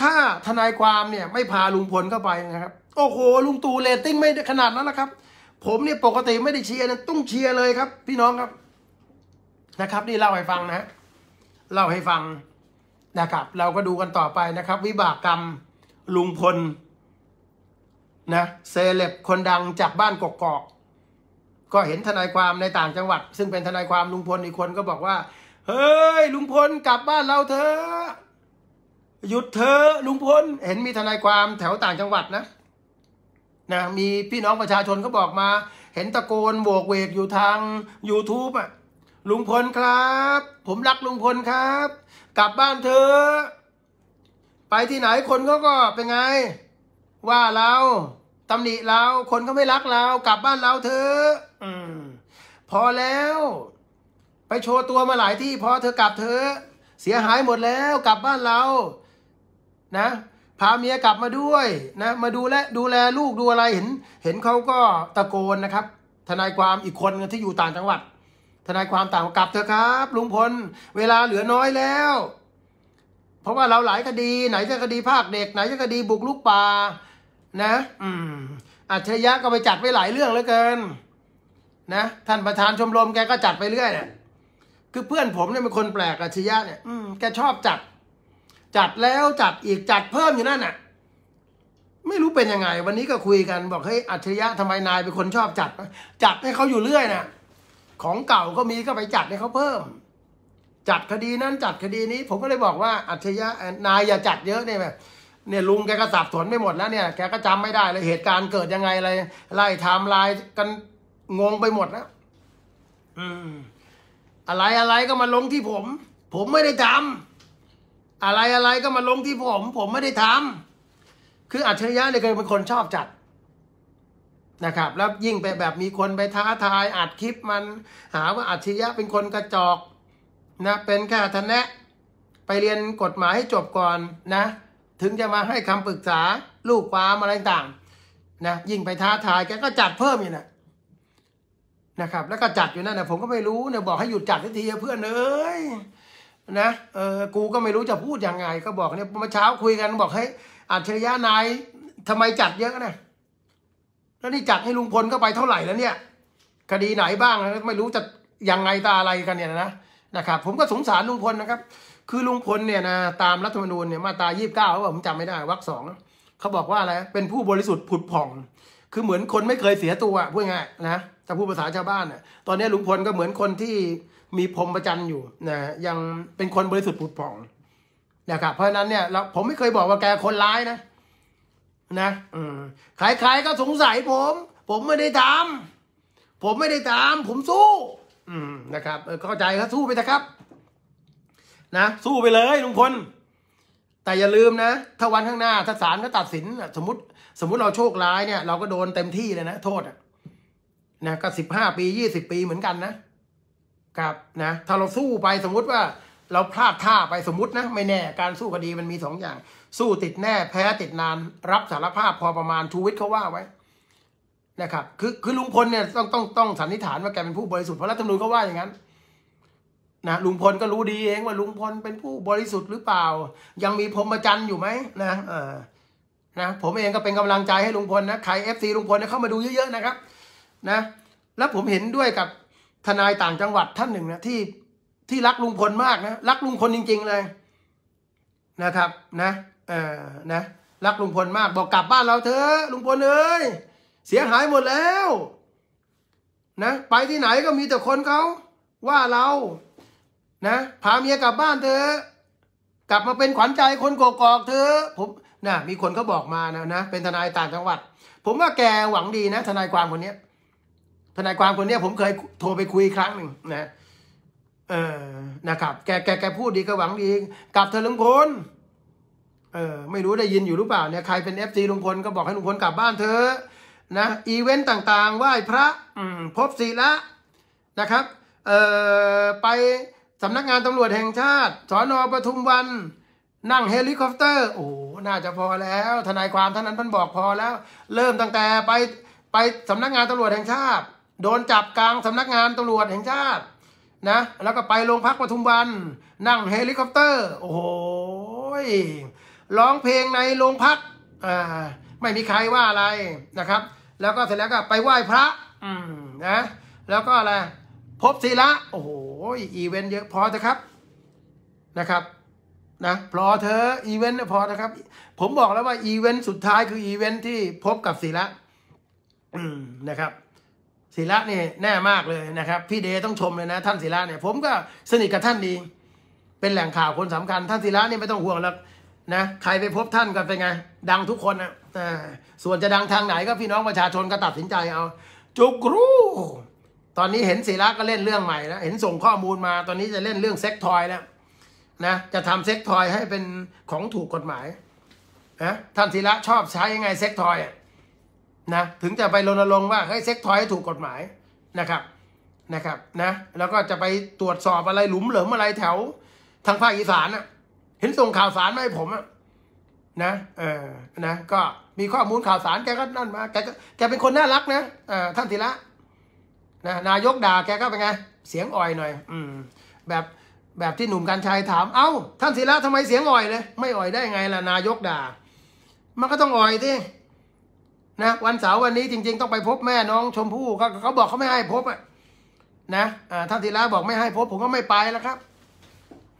ถ้าทนายความเนี่ย ไม่พาลุงพลเข้าไปนะครับ โอ้โหลุงตู่เรตติ้งไม่ขนาดนั้นนะครับ ผมเนี่ยปกติไม่ได้เชียร์นะต้องเชียร์เลยครับพี่น้องครับ นะครับ นี่เล่าให้ฟังนะเล่าให้ฟังนะครับ เราก็ดูกันต่อไปนะครับ วิบากกรรมลุงพลนะเซเลบคนดังจากบ้านกกอกก็เห็นทนายความในต่างจังหวัด ซึ่งเป็นทนายความลุงพลอีกคนก็บอกว่าเฮ้ยลุงพลกลับบ้านเราเถอะหยุดเถอะลุงพลเห็นมีทนายความแถวต่างจังหวัดนะนะ มีพี่น้องประชาชนก็บอกมา เห็นตะโกนโบกเวกอยู่ทาง YouTube อ่ะลุงพลครับ ผมรักลุงพลครับ กลับบ้านเธอไปที่ไหนคนเขาก็เป็นไง ว่าเราตำหนิเราคนเขาไม่รักเรากลับบ้านเราเธออืมพอแล้ว ไปโชว์ตัวมาหลายที่ พอเธอกลับเธอเสียหายหมดแล้ว กลับบ้านเรา นะพาเมียกลับมาด้วย นะมาดูและดูแลลูกดูอะไรเห็น เห็นเขาก็ตะโกนนะครับ ทนายความอีกคนที่อยู่ต่างจังหวัดทนายความต่างกลับเถอะครับ ลุงพลเวลาเหลือน้อยแล้ว เพราะว่าเราหลายคดี ไหนจะคดีภาคเด็กไหนจะคดีบุกลุกป่านะอืม อัจฉริยะก็ไปจัดไปหลายเรื่องเหลือเกิน นะ ท่านประธานชมรมแกก็จัดไปเรื่อยเนี่ยคือเพื่อนผมเนี่ยเป็นคนแปลกอัจฉริยะเนี่ยอืมแกชอบจัด จัดแล้วจัดอีกจัดเพิ่มอยู่นั่นน่ะไม่รู้เป็นยังไง วันนี้ก็คุยกัน บอกเฮ้ยอัจฉริยะทำไมนายเป็นคนชอบจัด จัดให้เขาอยู่เรื่อยน่ะของเก่าก็มีก็ไปจัดให้เขาเพิ่ม จัดคดีนั้น จัดคดีนี้ ผมก็เลยบอกว่าอัจฉริยะ นายอย่าจัดเยอะ เนี่ยแบบเนี่ยลุงแกก็สับสนไปหมดแล้วเนี่ยแกก็จำไม่ได้เลยเหตุการณ์เกิดยังไงอะไรไล่ไทม์ไลน์กันงงไปหมดแล้วอืมอะไรอะไรก็มาลงที่ผม ผมไม่ได้ทำอะไรอะไรก็มาลงที่ผมผมไม่ได้ทำคืออัจฉริยะเนี่ยเคยเป็นคนชอบจัดนะครับแล้วยิ่งไปแบบมีคนไปท้าทายอัดคลิปมันหาว่าอัจฉริยะเป็นคนกระจอกนะเป็นแค่ทนะ ไปเรียนกฎหมายให้จบก่อนนะ ถึงจะมาให้คำปรึกษาลูกความอะไรต่างนะยิ่งไปท้าทายแกก็จัดเพิ่มอยู่นะนะครับ แล้วก็จัดอยู่นั่นนะผมก็ไม่รู้เนี่ยบอกให้หยุดจัดทีเพื่อนเอ้ยนะเออกูก็ไม่รู้จะพูดยังไง ก็บอกเนี่ยเมื่อเช้าคุยกันบอกให้อัจฉริยะนายทำไมจัดเยอะนะแล้วนี่จัดให้ลุงพลเข้าไปเท่าไหร่แล้วเนี่ย คดีไหนบ้าง ไม่รู้จะยังไงตาอะไรกันเนี่ยนะนะครับผมก็สงสารลุงพลนะครับ คือลุงพลเนี่ยนะตามรัฐธรรมนูญเนี่ยมาตรายี่สิบเก้าเขาผมจำไม่ได้วรรคสองเขาบอกว่าอะไรเป็นผู้บริสุทธิ์ผุดผ่อง คือเหมือนคนไม่เคยเสียตัวพูดง่ายนะถ้าพูดภาษาชาวบ้านน่ะตอนนี้ลุงพลก็เหมือนคนที่มีพรมประจันอยู่นะยังเป็นคนบริสุทธิ์ผุดผ่องนะครับเพราะฉะนั้นเนี่ยเราผมไม่เคยบอกว่าแกคนร้ายนะนะใครๆก็สงสัยผม ผมไม่ได้ทำผมไม่ได้ตาม ผมสู้นะครับเข้าใจครับสู้ไปนะครับนะสู้ไปเลยลุงพลแต่อย่าลืมนะ ถ้าวันข้างหน้าถ้าศาลก็ตัดสินสมมติ สมมติเราโชคร้ายเนี่ย เราก็โดนเต็มที่เลยนะโทษนะก็สิบห้าปียี่สิบปีเหมือนกันนะครับนะ ถ้าเราสู้ไปสมมติว่า เราพลาดท่าไปสมมตินะไม่แน่การสู้คดีมันมีสองอย่างสู้ติดแน่แพ้ติดนานรับสารภาพพอประมาณชูวิทย์เขาว่าไว้ นะครับ คือคือลุงพลเนี่ยต้อง ต้องต้องสันนิษฐานว่าแกเป็นผู้บริสุทธิ์เพราะรัฐธรรมนูญขาว่าอย่างนั้นนะลุงพลก็รู้ดีเองว่าลุงพลเป็นผู้บริสุทธิ์หรือเปล่า ยังมีพรมจันทร์อยู่ไหมนะเออนะ ผมเองก็เป็นกำลังใจให้ลุงพลนะใครเอฟซีลุงพลเข้ามาดูเยอะๆนะครับ นะ แล้วผมเห็นด้วยกับทนายต่างจังหวัดท่านหนึ่งนะที่ ที่รักลุงพลมากนะรักลุงพลจริง ๆ เลย นะครับ นะเออนะรักลุงพลมากบอกกลับบ้านเราเถอะลุงพลเอ้ยเสียหายหมดแล้วนะไปที่ไหนก็มีแต่คนเขา ว่าเรานะพาเมียกลับบ้านเถอะกลับมาเป็นขวัญใจคนกกอกเถอะผมนะมีคนเขาบอกมานะนะ เป็นทนายต่างจังหวัด ผมว่าแกหวังดีนะ ทนายความคนเนี้ย ทนายความคนเนี้ยผมเคยโทรไปคุยครั้งหนึ่งนะเออนะครับแกแกแกพูดดีก็หวังดี กลับเธอลุงพลเออไม่รู้ได้ยินอยู่หรือเปล่าเนี่ยใครเป็นเอฟซีลุงพลก็บอกให้ลุงพลกลับบ้านเถอะนะอีเวนต์ต่างๆไหว้พระพบศีละนะครับเออไปสำนักงานตำรวจแห่งชาติสอนอปทุมวัน นั่งเฮลิคอปเตอร์โอ้น่าจะพอแล้ว ทนายความท่านนั้นท่านบอกพอแล้ว เริ่มตั้งแต่ไปไปสำนักงานตำรวจแห่งชาติ โดนจับกลางสำนักงานตำรวจแห่งชาตินะแล้วก็ไปโรงพักปทุมวันนั่งเฮลิคอปเตอร์ โอ้โหร้องเพลงในโรงพักอ่า ไม่มีใครว่าอะไรนะครับ แล้วก็เสร็จแล้วก็ไปไหว้พระ อืม นะ แล้วก็อะไร พบศิละโอ้โห อีเวนต์เยอะ พออะครับ นะครับ นะ พอเธออีเวนต์พอนะครับ ผมบอกแล้วว่าอีเวนต์สุดท้ายคืออีเวนต์ที่พบกับศิละอืม นะครับ ศิละนี่แน่มากเลยนะครับ พี่เดต้องชมเลยนะท่านศิละเนี่ย ผมก็สนิทกับท่านดี เป็นแหล่งข่าวคนสำคัญท่านศิละนี่ไม่ต้องห่วงแล้วนะใครไปพบท่านกันเป็นไงดังทุกคนนะแต่ส่วนจะดังทางไหนก็พี่น้องประชาชนก็ตัดสินใจเอาจุกรูตอนนี้เห็นศิระก็เล่นเรื่องใหม่แล้วเห็นส่งข้อมูลมา ตอนนี้จะเล่นเรื่องเซ็กทอยแล้วนะจะทำเซ็กทอยให้เป็นของถูกกฎหมายนะท่านศิระชอบใช้ยังไงเซ็กทอยนะถึงจะไปรณรงค์ว่าให้เซ็กทอยให้ถูกกฎหมายนะครับนะครับนะแล้วก็จะไปตรวจสอบอะไรหลุมเหลิมอะไรแถว ทางภาคอีสานอะห็นส่งข่าวสารมาให้ผมอะนะเออนะก็มีข้อมูลข่าวสารแกก็นั่นมา แกก็แกเป็นคนน่ารักนะเออท่านทีระนะนายกด่าแกก็เป็นไงเสียงอ่อยหน่อย อืม แบบแบบที่หนุ่มกัญชัยถามเอา้าท่านศิระทำไมเสียงอ่อยเลย ไม่อ่อยได้ไงล่ะนายกด่า มันก็ต้องอ่อยสินะ วันเสาร์วันนี้จริงๆต้องไปพบแม่น้อง ชมพู่เขาเขาบอกเขาไม่ให้พบอ่ะนะท่านศิระบอกไม่ให้พบผมก็ไม่ไปแล้วครับ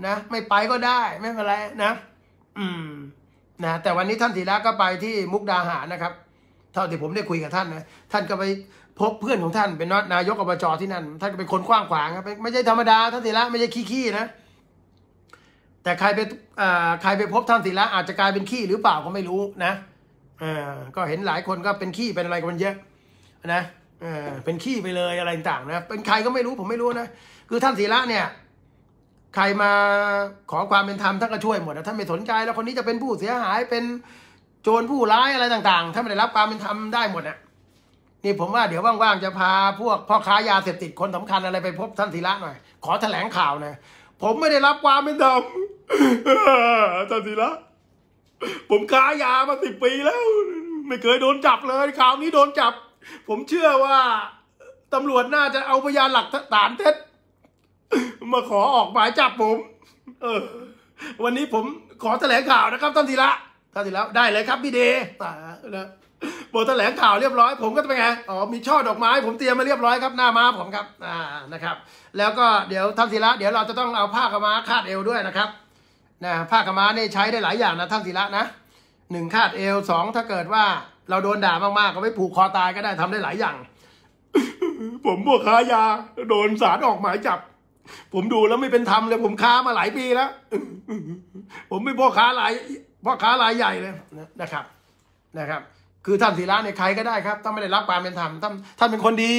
นะไม่ไปก็ได้ไม่เป็นไรนะอืมนะแต่วันนี้ท่านธีระก็ไปที่มุกดาหารนะครับ เท่าที่ผมได้คุยกับท่านนะท่านก็ไปพบเพื่อนของท่าน เป็นนายกอบจที่นั่นท่านก็เป็นคนกว้างขวางครับ ไม่ใช่ธรรมดาท่านธีระไม่ใช่ขี้ๆนะแต่ใครไปอ่ใครไปพบท่านศิระอาจจะกลายเป็นขี้หรือเปล่าก็ไม่รู้นะอก็เห็นหลายคนก็เป็นขี้เป็นอะไร กันเยอะนะเป็นขี้ไปเลยอะไรต่างนะเป็นใครก็ไม่รู้ผมไม่รู้นะคือท่านศิระเนี่ยใครมาขอความเป็นธรรมท่านก็ช่วยหมดท่านไม่สนใจแล้วคนนี้จะเป็นผู้เสียหายเป็นโจรผู้ร้ายอะไรต่างๆท่านไม่ได้รับความเป็นธรรมได้หมดนะนี่ผมว่าเดี๋ยวว่างๆจะพาพวกพ่อค้ายาเสพติดคนสำคัญอะไรไปพบท่านศิระหน่อย ขอแถลงข่าวหน่อยผมไม่ได้รับความเป็นธรรมท่านศิระผมค้ายามาสิบปีแล้ว ไม่เคยโดนจับเลยข่าวนี้โดนจับ ผมเชื่อว่าตำรวจน่าจะเอาพยานหลักฐานเท็จมาขอออกหมายจับผม เออ วันนี้ผมขอแถลงข่าวนะครับท่านทีละ ท่านทีละได้เลยครับพี่เดย์ตาแล้วบทแถลงข่าวเรียบร้อย ผมก็จะเป็นไง อ๋อ มีช่อดอกไม้ผมเตรียมมาเรียบร้อยครับหน้าม้าผมครับ อ่า นะครับ แล้วก็เดี๋ยวท่านธีระเดี๋ยวเราจะต้องเอาผ้ากม้าคาดเอวด้วยนะครับนะผ้ากม้าเนี่ยใช้ได้หลายอย่างนะท่านธีระนะหนึ่งคาดเอวสอง ถ้าเกิดว่าเราโดนด่ามากๆ ก็ไปผูกคอตายก็ได้ทำได้หลายอย่าง ผมบวกค้ายา โดนสารออกหมายจับผมดูแล้วไม่เป็นธรรมเลยผมค้ามาหลายปีแล้ว ผมไม่พ่อค้าหลายพ่อค้าหลายใหญ่เลยนะครับ นะครับ คือท่านศิราเนี่ยใครก็ได้ครับถ้าไม่ได้รับความเป็นธรรมท่านท่านเป็นคนดี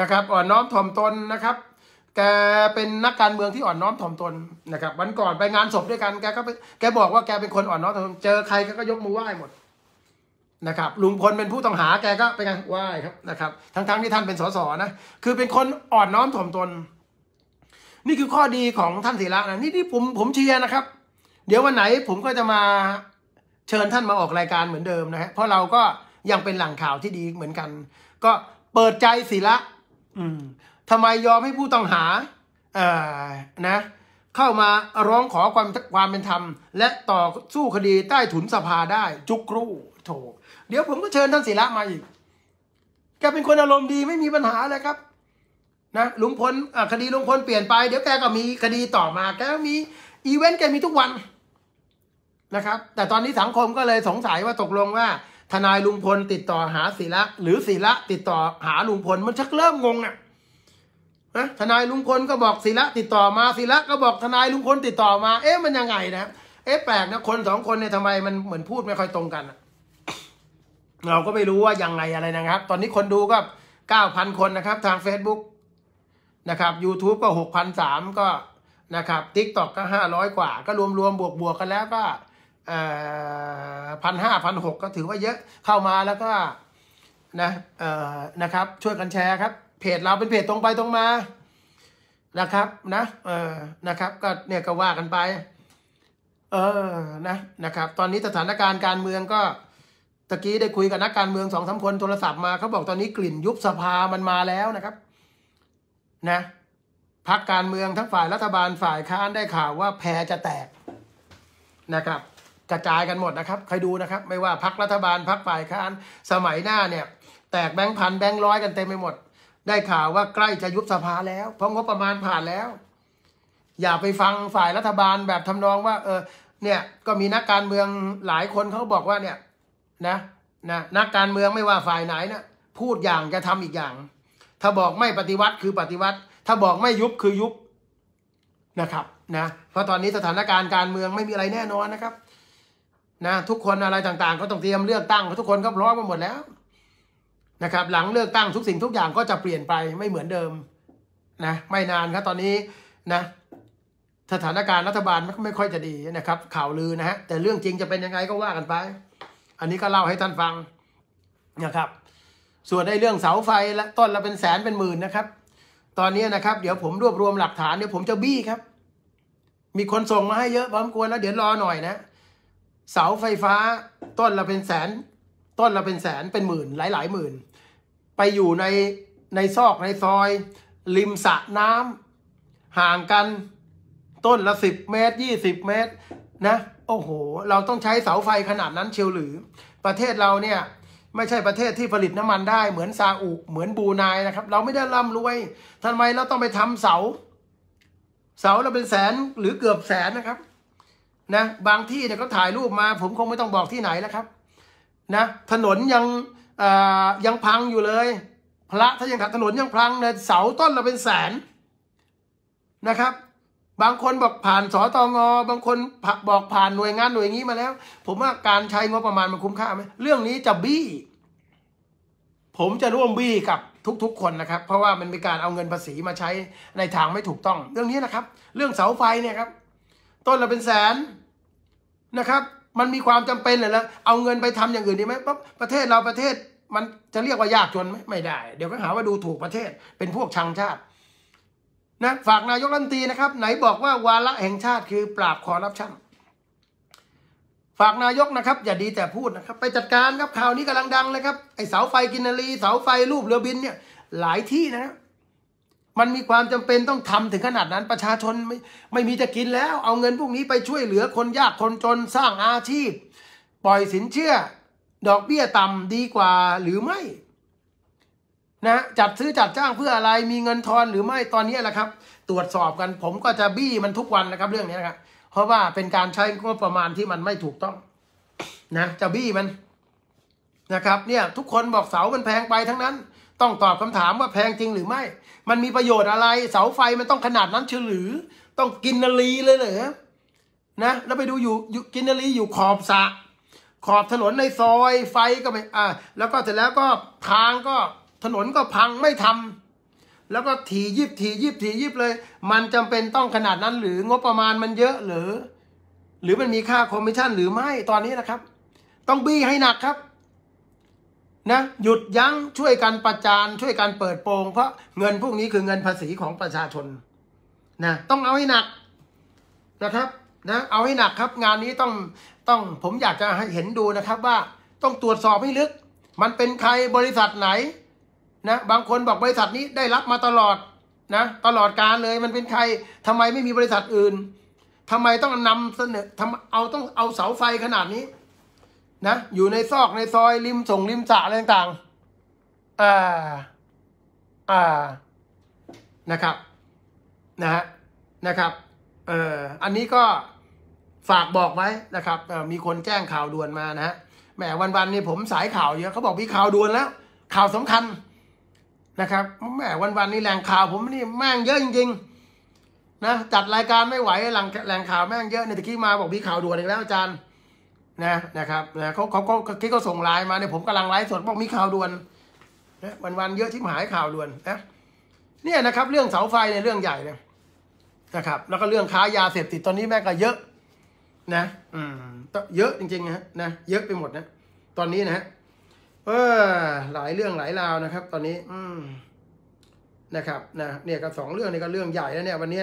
นะครับ อ่อนน้อมถ่อมตนนะครับ แกเป็นนักการเมืองที่อ่อนน้อมถ่อมตนนะครับวันก่อนไปงานศพด้วยกันแกก็แกบอกว่าแกเป็นคนอ่อนน้อมถ่อมตนเจอใครก็ยกมือไหว้หมด นะครับ ลุงพลเป็นผู้ต้องหาแกก็เป็นไงไหว้ครับนะครับ ทั้งๆที่ท่านเป็นสสนะ คือเป็นคนอ่อนน้อมถ่อมตนนี่คือข้อดีของท่านศิระนะนี่ที่ผมผมเชียร์นะครับ เดี๋ยววันไหนผมก็จะมาเชิญท่านมาออกรายการเหมือนเดิมนะฮะเพราะเราก็ยังเป็นหลังข่าวที่ดีเหมือนกัน ก็เปิดใจศิระอืมทำไมยอมให้ผู้ต้องหา เอ่อนะ เข้ามาร้องขอความความเป็นธรรม และต่อสู้คดีใต้ถุนสภาได้จุกรู้โถเดี๋ยวผมก็เชิญท่านศิระมาอีกแกเป็นคนอารมณ์ดีไม่มีปัญหาเลยครับนะลุงพลคดีลุงพลเปลี่ยนไปเดี๋ยวแกก็มีคดีต่อมา แกมีอีเวนต์แกมีทุกวันนะครับ แต่ตอนนี้สังคมก็เลยสงสัยว่าตกลงว่า ทนายลุงพลติดต่อหาศิละหรือศิละติดต่อหาลุงพลมันชักเริ่มงงอ่ะนะทนายลุงพลก็บอกศิละติดต่อมาศิละก็บอกทนายลุงพลติดต่อมาเอ๊ะมันยังไงนะเอ๊ะแปลกนะคนสองคนเนี่ยทำไมมันเหมือนพูดไม่ค่อยตรงกันเราก็ไม่รู้ว่ายังไงอะไรนะครับ ตอนนี้คนดูก็เก้าพันคนนะครับ ทาง Facebook นะครับ YouTube ก็6,003ก็นะครับ TikTok ก็ 500 กว่า ก็รวมรวมบวกบวกกันแล้วก็พันห้าพันหกก็ถือว่าเยอะเข้ามาแล้วก็นะเออนะครับ ช่วยกันแชร์ครับ เพจเราเป็นเพจตรงไปตรงมา นะครับนะเออนะครับ ก็เนี่ยก็ว่ากันไปเออนะนะครับ ตอนนี้สถานการณ์การเมืองก็ ตะกี้ได้คุยกับนักการเมืองสองสาคนโทรศัพท์มาเขาบอกตอนนี้กลิ่นยุบสภา มันมาแล้วนะครับนะพักการเมืองทั้งฝ่ายรัฐบาลฝ่ายค้านได้ข่าวว่าแพรจะแตกนะครับกระจายกันหมดนะครับ ใครดูนะครับ ไม่ว่าพักรัฐบาลพักฝ่ายค้าน สมัยหน้าเนี่ย แตกแบงค์พันแบงค์ร้อยกันเต็มไปหมด ได้ข่าวว่าใกล้จะยุบสภาแล้วเพราะงบประมาณผ่านแล้ว อย่าไปฟังฝ่ายรัฐบาลแบบทำนองว่า เออเนี่ยก็มีนักการเมืองหลายคนเขาบอกว่าเนี่ย นะนะนักการเมืองไม่ว่าฝ่ายไหนนะพูดอย่างจะทำอีกอย่างถ้าบอกไม่ปฏิวัติคือปฏิวัติ ถ้าบอกไม่ยุบคือยุบนะครับนะ เพราะตอนนี้สถานการณ์การเมืองไม่มีอะไรแน่นอนนะครับนะทุกคนอะไรต่าง ๆ ก็ต้องเตรียมเลือกตั้ง ทุกคนก็ร้อนมาหมดแล้ว นะครับ หลังเลือกตั้งทุกสิ่งทุกอย่างก็จะเปลี่ยนไปไม่เหมือนเดิมนะ ไม่นานครับ ตอนนี้นะ สถานการณ์รัฐบาลไม่ค่อยจะดีนะครับ ข่าวลือนะฮะแต่เรื่องจริงจะเป็นยังไงก็ว่ากันไป อันนี้ก็เล่าให้ท่านฟังนะครับส่วนในเรื่องเสาไฟและต้นละเป็นแสนเป็นหมื่นนะครับ ตอนนี้นะครับ เดี๋ยวผมรวบรวมหลักฐานเดี๋ยวผมจะบี้ครับ มีคนส่งมาให้เยอะพร้อมควรแล้วเดี๋ยวรอหน่อยนะ เสาไฟฟ้าต้นละเป็นแสน ต้นละเป็นแสนเป็นหมื่นหลายหลายหมื่น ไปอยู่ในในซอกในซอย ริมสระน้ำ ห่างกันต้นละสิบเมตรยี่สิบเมตร นะโอ้โห เราต้องใช้เสาไฟขนาดนั้นเชียวหรือประเทศเราเนี่ยไม่ใช่ประเทศที่ผลิตน้ำมันได้เหมือนซาอุเหมือนบูนายนะครับ เราไม่ได้ร่ำรวยทำไมเราต้องไปทำเสา เสาเราเป็นแสนหรือเกือบแสนนะครับนะบางที่เนี่ยก็ถ่ายรูปมาผมคงไม่ต้องบอกที่ไหนแล้วครับ นะ ถนนยังยังพังอยู่เลยพระถ้ายังถัดถนนยังพังเลยเสาต้นเราเป็นแสนนะครับบางคนบอกผ่านสอตองอ บางคนบอกผ่านหน่วยงานหน่วยงี้มาแล้ว ผมว่าการใช้งบประมาณมันคุ้มค่าไหมเรื่องนี้จะบี้ผมจะร่วมบี้กับทุกๆคนนะครับ เพราะว่ามันเป็นการเอาเงินภาษีมาใช้ในทางไม่ถูกต้อง เรื่องนี้นะครับ เรื่องเสาไฟเนี่ยครับ ต้นละเป็นแสนนะครับ มันมีความจำเป็นเลยแล้วเอาเงินไปทำอย่างอื่นดีไหมปั๊บประเทศเราประเทศมันจะเรียกว่ายากจนไหมไม่ได้เดี๋ยวก็หาว่าดูถูกประเทศเป็นพวกชังชาตินะฝากนายกรัฐมนตรีนะครับ ไหนบอกว่าวาระแห่งชาติคือปราบคอร์รัปชันฝากนายกนะครับ อย่าดีแต่พูดนะครับ ไปจัดการครับข่าวนี้กำลังดังเลยครับไอเสาไฟกินรี เสาไฟรูปเรือบินเนี่ย หลายที่นะ มันมีความจำเป็นต้องทำถึงขนาดนั้น ประชาชนไม่ไม่มีจะกินแล้ว เอาเงินพวกนี้ไปช่วยเหลือคนยากคนจนสร้างอาชีพ ปล่อยสินเชื่อ ดอกเบี้ยต่ำดีกว่าหรือไม่นะจัดซื้อจัดจ้างเพื่ออะไร มีเงินทอนหรือไม่ ตอนนี้แหละครับ ตรวจสอบกัน ผมก็จะบี้มันทุกวันนะครับ เรื่องนี้นะครับ เพราะว่าเป็นการใช้งบประมาณที่มันไม่ถูกต้อง นะ จะบี้ มันนะครับ เนี่ย ทุกคนบอกเสามันแพงไปทั้งนั้น ต้องตอบคำถามว่าแพงจริงหรือไม่ มันมีประโยชน์อะไร เสาไฟมันต้องขนาดนั้นเฉลือ ต้องกินนาลีเลยเหรอ นะแล้วไปดูอยู่กินนาลีอยู่ขอบสะ ขอบถนนในซอย ไฟก็ไม่อ่าแล้วก็เสร็จแล้วก็ทางก็ถนนก็พังไม่ทำ แล้วก็ถียิบถียิบถียิบเลย มันจำเป็นต้องขนาดนั้นหรืองบประมาณมันเยอะหรือหรือมันมีค่าคอมมิชชั่นหรือไม่ ตอนนี้นะครับ ต้องบี้ให้หนักครับ นะ หยุดยั้งช่วยกันประจาน ช่วยกันเปิดโปง เพราะเงินพวกนี้คือเงินภาษีของประชาชนนะต้องเอาให้หนัก นะครับ นะ เอาให้หนักครับ งานนี้ต้องต้องผมอยากจะให้เห็นดูนะครับ ว่าต้องตรวจสอบให้ลึก มันเป็นใครบริษัทไหนนะบางคนบอกบริษัทนี้ได้รับมาตลอดนะตลอดการเลยมันเป็นใคร ทำไมไม่มีบริษัทอื่น ทำไมต้องนำเสนอทำเอาต้องเอาเสาไฟขนาดนี้ นะ อยู่ในซอกในซอยริมส่งริมสะอะไรต่างๆ อ่าอ่านะครับ นะฮะนะครับเอ่ออันนี้ก็ฝากบอกไว้นะครับมีคนแจ้งข่าวด่วนมานะฮะแหมวันๆนี้ผมสายข่าวเยอะ เขาบอกมีข่าวด่วนแล้ว ข่าวสำคัญนะครับแหมวันๆนี้แหล่งข่าวผมนี่แม่งเยอะจริงๆนะ จัดรายการไม่ไหวหลังแหล่งข่าว แม่งเยอะในตะกี้มาบอกมีข่าวด่วนอีกแล้วอาจารย์ นะ นะครับนะเขาเขาเขาคิดเขาส่งไลน์มาเนี่ยผมกำลังไลฟ์สดบอกมีข่าวด่วน นะวันๆเยอะที่หายข่าวด่วนนะเนี่ยนะครับ เรื่องเสาไฟเนี่ยเรื่องใหญ่เนี่ยนะครับ แล้วก็เรื่องค้ายาเสพติดตอนนี้แม่งก็เยอะ นะ อืมเยอะจริงๆนะนะเยอะไปหมดนะตอนนี้นะฮะเออหลายเรื่องหลายราวนะครับ ตอนนี้ อืมนะครับนะเนี่ยก็สองเรื่องนี่ก็เรื่องใหญ่แล้วเนี่ยวันนี้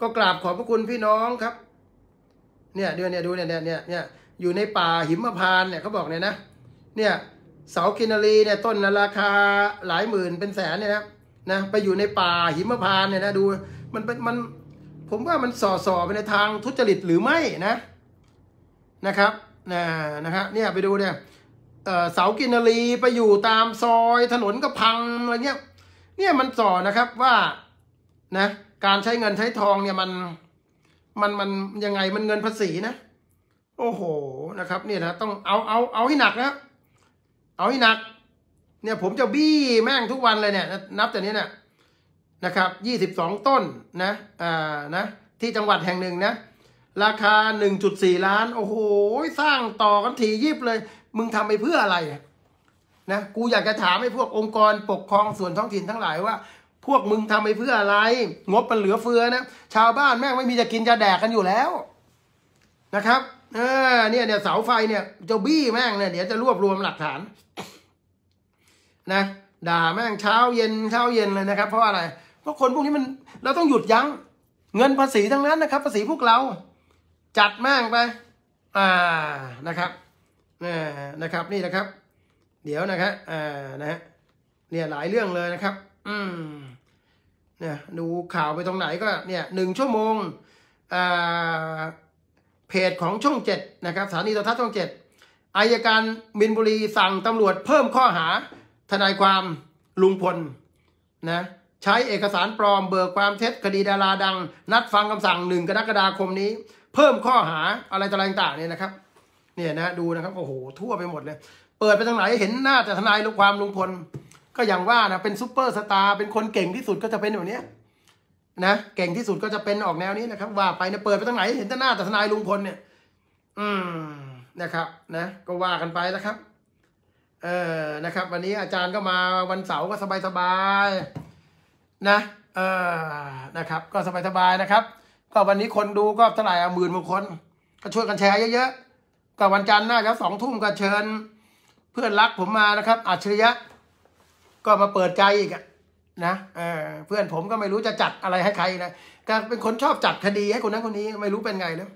ก็กราบขอบพระคุณพี่น้องครับเนี่ย เดูเนี่ยดูเนี่ยเนี่ยเนี่ยอยู่ในป่าหิมพานเนี่ยเขาบอกเนี่ยนะเนี่ย เสากินรีเนี่ยต้นราคาหลายหมื่นเป็นแสนเนี่ยนะนะไปอยู่ในป่าหิมพานเนี่ยนะดูมันเป็นมัน ผมว่ามันส่อสอไปในทางทุจริตหรือไม่นะ นะครับนะนะฮะเนี่ยไปดูเนี่ยเสากินรีไปอยู่ตามซอยถนนก็พังอะไรเงี้ย เนี่ยมันสอนนะครับว่า นะ การใช้เงินใช้ทองเนี่ยมัน มันมันยังไง มันเงินภาษีนะ โอ้โห นะครับ เนี่ยนะต้องเอา เอา เอาให้หนักนะ เอาให้หนัก เนี่ยผมจะบี้แม่งทุกวันเลยเนี่ย นับแต่นี้เนี่ย นะครับ ยี่สิบสองต้นนะ อ่า นะ ที่จังหวัดแห่งหนึ่งนะ ราคาหนึ่งจุดสี่ล้าน โอ้โห สร้างต่อกันถี่ยิบเลยมึงทำไปเพื่ออะไรนะกูอยากจะถามให้พวกองค์กร ปกครองส่วนท้องถิ่นทั้งหลายว่า พวกมึงทำไปเพื่ออะไรงบมันเหลือเฟือนะชาวบ้านแม่งไม่มีจะกินจะแดกกันอยู่แล้ว นะครับ เออเนี่ยเนี่ย เสาไฟเนี่ยจะบี้แม่งเนี่ยเดี๋ยวจะรวบรวมหลักฐาน นะด่าแม่งเช้าเย็นเช้าเย็นเลยนะครับเพราะอะไร เพราะคนพวกนี้มันเราต้องหยุดยัง้ง เงินภาษีทั้งนั้นนะครับ ภาษีพวกเรา จัดแม่งไป อ่านะครับนะครับนี่นะครับ เดี๋ยวนะครับอ่านะฮะเนี่ยหลายเรื่องเลยนะครับอืมเนี่ยดูข่าวไปตรงไหนก็เนี่ยหนึ่งชั่วโมงอ่าเพจของช่องเจ็ดนะครับสถานีโทรทัศน์ช่องเจ็ดอายการมินบุรีสั่งตำรวจเพิ่มข้อหา ทนายความลุงพลนะใช้เอกสารปลอมเบิกความเท็จคดีดาราดัง นัดฟังคำสั่งหนึ่งกรกฎาคมนี้ เพิ่มข้อหาอะไรต่างๆเนี่ยนะครับเนี่ยนะดูนะครับโอ้โหทั่วไปหมดเลย เปิดไปทางไหนเห็นหน้าแต่ทนายลุงความลุงพล ก็อย่างว่านะเป็นซูเปอร์สตาร์เป็นคนเก่งที่สุดก็จะเป็นแบบนี้นะเก่งที่สุดก็จะเป็นออกแนวนี้นะครับ ว่าไปนะเปิดไปทางไหนเห็นแต่หน้าแต่ทนายลุงพลเนี่ยอืมนะครับนะก็ว่ากันไปนะครับเออนะครับ วันนี้อาจารย์ก็มาวันเสาร์ก็สบายสบายนะเออนะครับ ก็สบายสบายนะครับก็วันนี้คนดูก็เท่าไหร่อ่ะหมื่นกว่าคนก็ช่วยกันแชร์เยอะแต่วันจันทร์น่าจะสองทุ่มก็เชิญ เพื่อนรักผมมานะครับอัจฉริยะก็มาเปิดใจอีกนะเเพื่อนผมก็ไม่รู้จะจัดอะไรให้ใครนะก็เป็นคนชอบจัดคดีให้คนนั้นคนนี้ไม่รู้เป็นไง้วนะ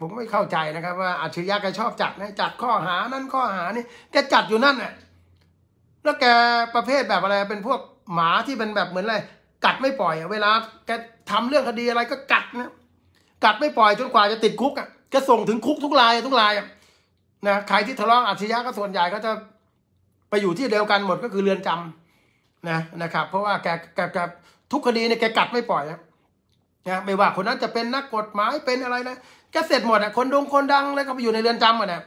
ผมไม่เข้าใจนะครับ ว่าอัจฉริยะแกชอบจัดนะจัดข้อหานั้นข้อหานี่แกจัดอยู่นั่นน่ะแล้วแกประเภทแบบอะไร เป็นพวกหมาที่เป็นแบบเหมือนอะไรกัดไม่ปล่อยเวลาแกทำเรื่องคดีอะไรก็กัดนะกัดไม่ปล่อยจนกว่าจะติดคุกอ่ะก็ส่งถึงคุกทุกรายทุกรายนะใครที่ทะเลาะอาชญาก็ส่วนใหญ่ก็จะไปอยู่ที่เดียวกันหมดก็คือเรือนจำ นะนะครับ เพราะว่าแกแกแกทุกคดีเนี่ยแกกัดไม่ปล่อยนะไม่ว่าคนนั้นจะเป็นนักกฎหมายเป็นอะไรนะแกเสร็จหมดอ่ะคนดงคนดังแล้วก็ไปอยู่ในเรือนจำหมดนะ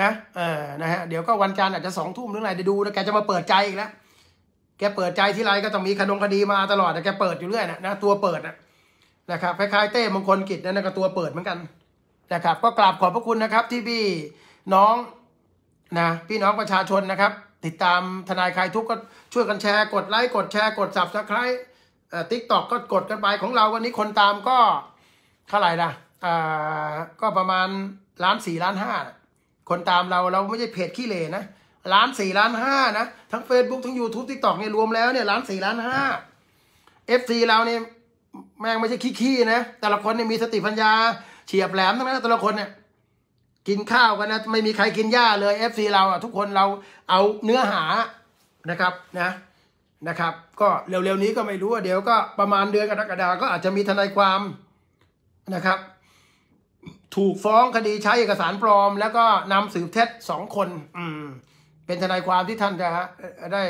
นะเออนะฮะเดี๋ยวก็วันจันทร์อาจจะสองทุ่มหรือไงเดี๋ยวดูนะแกจะมาเปิดใจอีกแล้วแกเปิดใจที่ไรก็ต้องมีคดงคดีมาตลอดแต่แกเปิดอยู่เรื่อยนะนะตัวเปิดนะนะครับคล้ายๆเต้มงคลกิจนั่นก็ตัวเปิดเหมือนกันนะครับก็กราบขอบพระคุณนะครับที่พี่น้องนะพี่น้องประชาชนนะครับติดตามทนายใครทุกก็ช่วยกันแชร์กดไลค์กดแชร์กดสับสไครต์ทิกตอกก็กดกันไปของเรา วันนี้คนตามก็เท่าไหร่นะอ่าก็ประมาณล้านสี่ล้านห้าคนตามเราเราไม่ใช่เพจขี้เลนะล้านสี่ล้านห้านะทั้ง Facebook ทั้ง YouTube ทิกตอกเนี่ยรวมแล้วเนี่ยล้านสี่ล้านห้าเอฟซีเราเนี่ยแม่งไม่ใช่ขี้ๆนะแต่ละคนเนี่ยมีสติปัญญาเฉียบแหลมทั้งนั้นแต่ละคนเนี่ย กินข้าวกันนะ ไม่มีใครกินหญ้าเลยเอฟซีเราอ่ะทุกคนเราเอาเนื้อหานะครับ นะ นะครับ ก็เร็วๆนี้ก็ไม่รู้ว่าเดี๋ยวก็ประมาณเดือนกรกฎาก็อาจจะมีทนายความนะครับ ถูกฟ้องคดีใช้เอกสารปลอมแล้วก็นำสืบเท็จสองคน อืม เป็นทนายความที่ท่านจะได้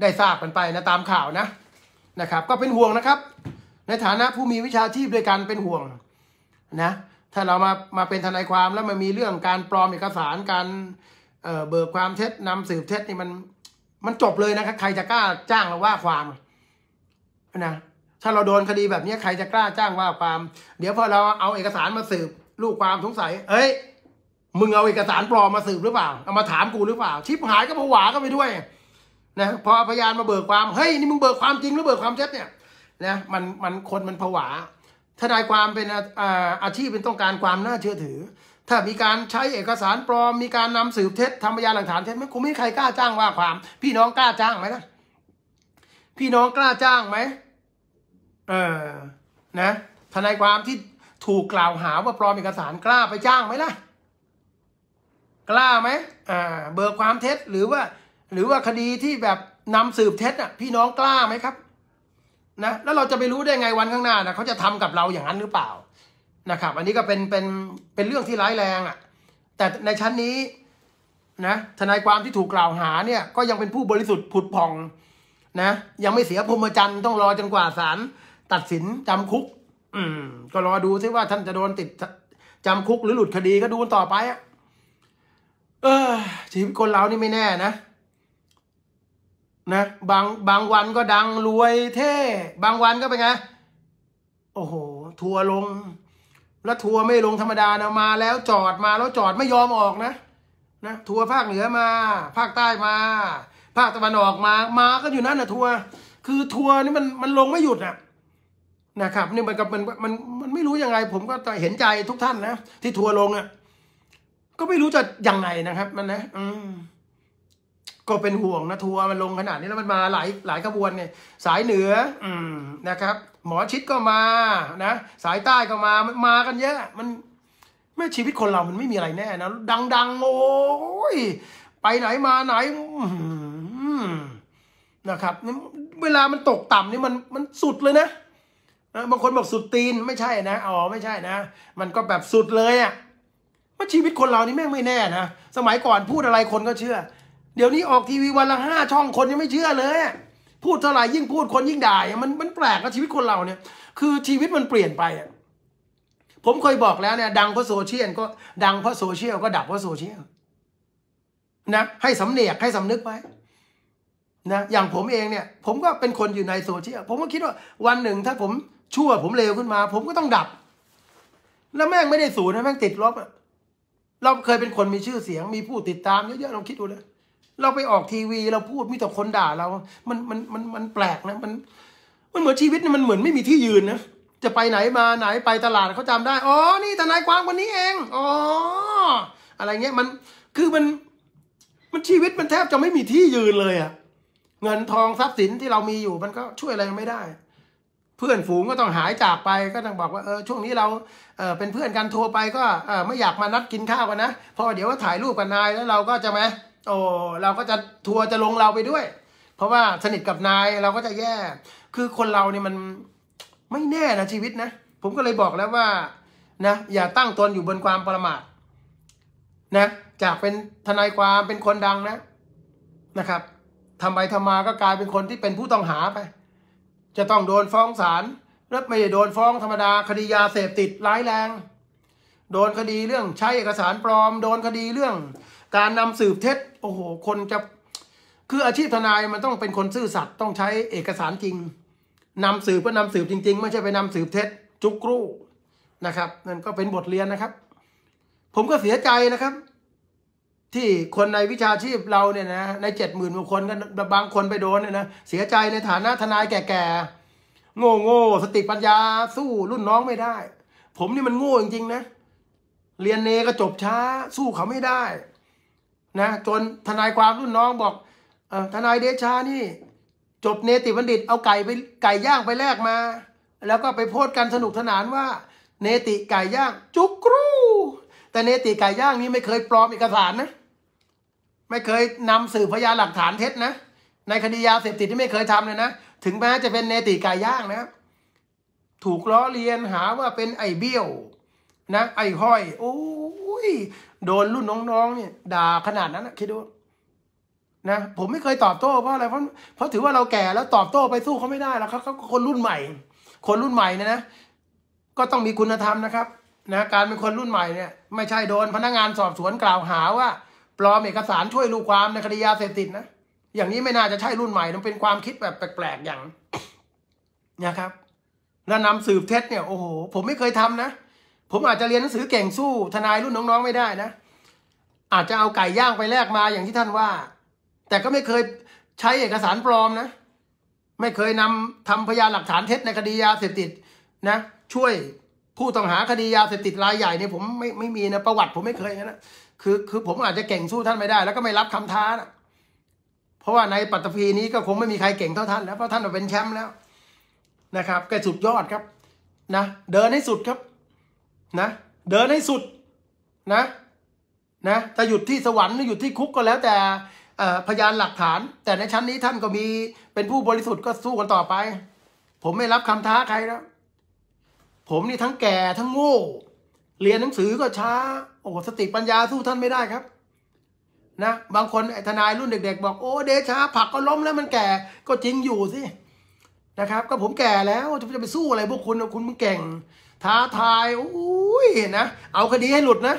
ได้ทราบกันไปนะตามข่าวนะนะครับ ก็เป็นห่วงนะครับในฐานะผู้มีวิชาชีพด้วยกันเป็นห่วงนะถ้าเรามามาเป็นทนายความแล้วมันมีเรื่องการปลอมเอกสารการเบิกความเท็จนำสืบเท็จนี่มัน มันจบเลยนะครับใครจะกล้าจ้างเราว่าความนะถ้าเราโดนคดีแบบนี้ใครจะกล้าจ้างว่าความ เดี๋ยวพอเราเอาเอกสารมาสืบลูกความสงสัย เอ้ย มึงเอาเอกสารปลอมมาสืบหรือเปล่า เอามาถามกูหรือเปล่าชิปหายก็ผวาก็ไปด้วยนะพอพยานมาเบิกความ เฮ้ยนี่มึงเบิกความจริงหรือเบิกความเท็จเนี่ยนะมันมันคนมันผวาทนายความเป็นอาชีพเป็นต้องการความน่าเชื่อถือ ถ้ามีการใช้เอกสารปลอมมีการนำสืบเท็จทำพยานหลักฐานเท็จไม่คงไม่ใครกล้าจ้างว่าความ พี่น้องกล้าจ้างไหมล่ะพี่น้องกล้าจ้างไหมเออนะ ทนายความที่ถูกกล่าวหาว่าปลอมเอกสารกล้าไปจ้างไหมล่ะ กล้าไหมอ่าเบอร์ความเท็จหรือว่า หรือว่าคดีที่แบบนำสืบเท็จอ่ะ พี่น้องกล้าไหมครับนะแล้วเราจะไปรู้ได้ไงวันข้างหน้านะเขาจะทำกับเราอย่างนั้นหรือเปล่านะครับอันนี้ก็เป็นเป็นเป็นเรื่องที่ร้ายแรงอะ่ะ แต่ในชั้นนี้ นะ ทนายความที่ถูกกล่าวหา เนี่ย ก็ยังเป็นผู้บริสุทธิ์ผุดผ่องนะยังไม่เสียพรมจันทร์ต้องรอจนกว่าศาลตัดสินจำคุก อืม ก็รอดูซิว่าท่านจะโดนติดจำคุก หรือหลุดคดีก็ดูนต่อไปอ่ะ เออชีวิตคนเรานี่ไม่แน่นะนะบางบางวันก็ดังรวย เท่บางวันก็เป็นไง โอ้โห ทัวลง แล้วทัวไม่ลงธรรมดานะมา แล้วจอดมาแล้วจอดไม่ยอมออกนะนะทัวภาคเหนือมา ภาคใต้มา ภาคตะวันออกมามาก็อยู่นั่นนะทัวคือทัวนี่มันมันลงไม่หยุดอะนะครับนี่มันก็มันมันมันไม่รู้ยังไง ผมก็เห็นใจทุกท่านนะที่ทัวลงอะก็ไม่รู้จะยังไงนะครับ มันนะ อืมก็เป็นห่วงนะทัวร์มันลงขนาดนี้แล้วมันมาหลายหลายขบวนเนี่ย สายเหนือ อืมนะครับ หมอชิดก็มา นะสายใต้ก็มามันมากันเยอะ มันแม่ชีวิตคนเรามันไม่มีอะไรแน่นะดัง ๆ โอ้ย ไปไหนมาไหนนะครับ เวลามันตกต่ำนี่มันมันสุดเลยนะบางคนบอกสุดตีนไม่ใช่นะอ๋อไม่ใช่นะมันก็แบบสุดเลยอะ่ะว่าชีวิตคนเรานี่แม่งไม่แน่นะ สมัยก่อนพูดอะไรคนก็เชื่อเดี๋ยวนี้ออกทีวีวันละห้าช่องคนยังไม่เชื่อเลยพูดเท่าไหร่ยิ่งพูดคนยิ่งด่ามันมันแปลกนะชีวิตคนเราเนี่ย คือชีวิตมันเปลี่ยนไปอ่ะผมเคยบอกแล้วเนี่ย ดังเพราะโซเชียลก็ดังเพราะโซเชียลก็ดับเพราะโซเชียลนะ ให้สำเนียกให้สำนึกไว้นะอย่างผมเองเนี่ย ผมก็เป็นคนอยู่ในโซเชียลผมก็คิดว่าวันหนึ่งถ้าผมชั่ว ผมเลวขึ้นมา ผมก็ต้องดับ แล้วแม่งไม่ได้สูนนะแม่งติดลบอะเราเคยเป็นคนมีชื่อเสียง มีผู้ติดตามเยอะๆลองคิดดูเลยเราไปออกทีวีเราพูดมีแต่คนด่าเรา มันมันมันมันแปลกนะ มัน มันเหมือนชีวิตมันเหมือนไม่มีที่ยืนนะ จะไปไหนมาไหนไปตลาดเขาจำได้ อ๋อ นี่ทนายความคนนี้เอง อ๋อ อะไรเงี้ยมัน คือมัน มันชีวิตมันแทบจะไม่มีที่ยืนเลยอะเงินทองทรัพย์สินที่เรามีอยู่มันก็ช่วยอะไรไม่ได้ เพื่อนฝูงก็ต้องหายจากไป ก็ต้องบอกว่า เออ ช่วงนี้เรา เออเป็นเพื่อนกันทัวร์ไป ก็เออไม่อยากมานัดกินข้าวกันนะพอเดี๋ยวก็ถ่ายรูปกับนายแล้วเราก็จะไหมโอ้ เราก็จะทัวร์จะลงเราไปด้วย เพราะว่าสนิทกับนายเราก็จะแย่คือคนเราเนี่ยมันไม่แน่นะชีวิตนะ ผมก็เลยบอกแล้วว่านะอย่าตั้งตนอยู่บนความประมาทนะ จากเป็นทนายความเป็นคนดังนะนะครับทำไปทำมาก็กลายเป็นคนที่เป็นผู้ต้องหาไป จะต้องโดนฟ้องศาลแล้วไม่ได้โดนฟ้องธรรมดาคดียาเสพติดร้ายแรง โดนคดีเรื่องใช้เอกสารปลอมโดนคดีเรื่องการนำสืบเท็จ โอ้โห คนจะคืออาชีพทนายมันต้องเป็นคนซื่อสัตย์ต้องใช้เอกสารจริงนำสืบก็นำสืบจริง ๆไม่ใช่ไปนำสืบเท็จจุกรูนะครับนั่นก็เป็นบทเรียนนะครับ ผมก็เสียใจนะครับ ที่คนในวิชาชีพเราเนี่ยนะ ในเจ็ดหมื่นกว่าคนกันบางคนไปโดนเนี่ยนะเสียใจในฐานะทนายแก่ๆโง่โง่สติปัญญาสู้รุ่นน้องไม่ได้ ผมนี่มันโง่จริงๆนะเรียนเนก็จบช้า สู้เขาไม่ได้นะจนทนายความรุ่นน้องบอกอทนายเดชานี่ จบเนติบัณฑิตเอาไก่ไปไก่ย่างไปแลกมา แล้วก็ไปโพสต์กันสนุกสนานว่า เนติไก่ย่างจุกครู แต่เนติไก่ย่างนี้ไม่เคยปลอมเอกสารนะ ไม่เคยนำสื่อพยานหลักฐานเท็จนะในคดียาเสพติดที่ไม่เคยทำเลยนะถึงแม้จะเป็นเนติไก่ย่างนะ ถูกล้อเลียนหาว่าเป็นไอเบี้ยวนะไอห้อย โอ้ยโดนรุ่นน้องๆเนี่ยด่าขนาดนั้นนะคิดดูนะ ผมไม่เคยตอบโต้เพราะอะไรเพราะเพราะถือว่าเราแก่แล้วตอบโต้ไปสู้เขาไม่ได้แล้วเขาเขาคนรุ่นใหม่ คนรุ่นใหม่นะนะ ก็ต้องมีคุณธรรมนะครับนะการเป็นคนรุ่นใหม่เนี่ย ไม่ใช่โดนพนักงานสอบสวนกล่าวหาว่าปลอมเอกสารช่วยลูกความในคดียาเสพติดนะอย่างนี้ไม่น่าจะใช่รุ่นใหม่มันเป็นความคิดแบบแปลก ๆ อย่าง นะครับ แล้วนำสืบเท็จเนี่ย โอ้โหผมไม่เคยทำนะผมอาจจะเรียนหนังสือเก่งสู้ทนายรุ่นน้องๆไม่ได้นะ อาจจะเอาไก่ย่างไปแลกมาอย่างที่ท่านว่า แต่ก็ไม่เคยใช้เอกสารปลอมนะ ไม่เคยนำทำพยานหลักฐานเท็จในคดียาเสพติดนะ ช่วยผู้ต้องหาคดียาเสพติดรายใหญ่เนี่ยผมไม่ไม่มีนะประวัติผมไม่เคยนะคือคือผมอาจจะเก่งสู้ท่านไม่ได้แล้วก็ไม่รับคำท้านะเพราะว่าในปัตตภีนี้ก็คงไม่มีใครเก่งเท่าท่านแล้วเพราะท่านเป็นแชมป์แล้วนะครับแกสุดยอดครับ นะเดินให้สุดครับนะเดินให้สุดนะนะจะหยุดที่สวรรค์หรือหยุดที่คุกก็แล้วแต่พยานหลักฐาน แต่ในชั้นนี้ท่านก็มีเป็นผู้บริสุทธิ์ก็สู้กันต่อไป ผมไม่รับคำท้าใครแล้ว ผมนี่ทั้งแก่ทั้งโง่เรียนหนังสือก็ช้าโอ้สติปัญญาสู้ท่านไม่ได้ครับนะบางคนทนายรุ่นเด็กๆบอก โอ้ เดชาผักก็ล้มแล้วมันแก่ก็จริงอยู่สินะครับ ก็ผมแก่แล้วจะไปสู้อะไรพวกคุณคุณมึงเก่งท้าทายอุ้ยนะเอาคดีให้หลุดนะ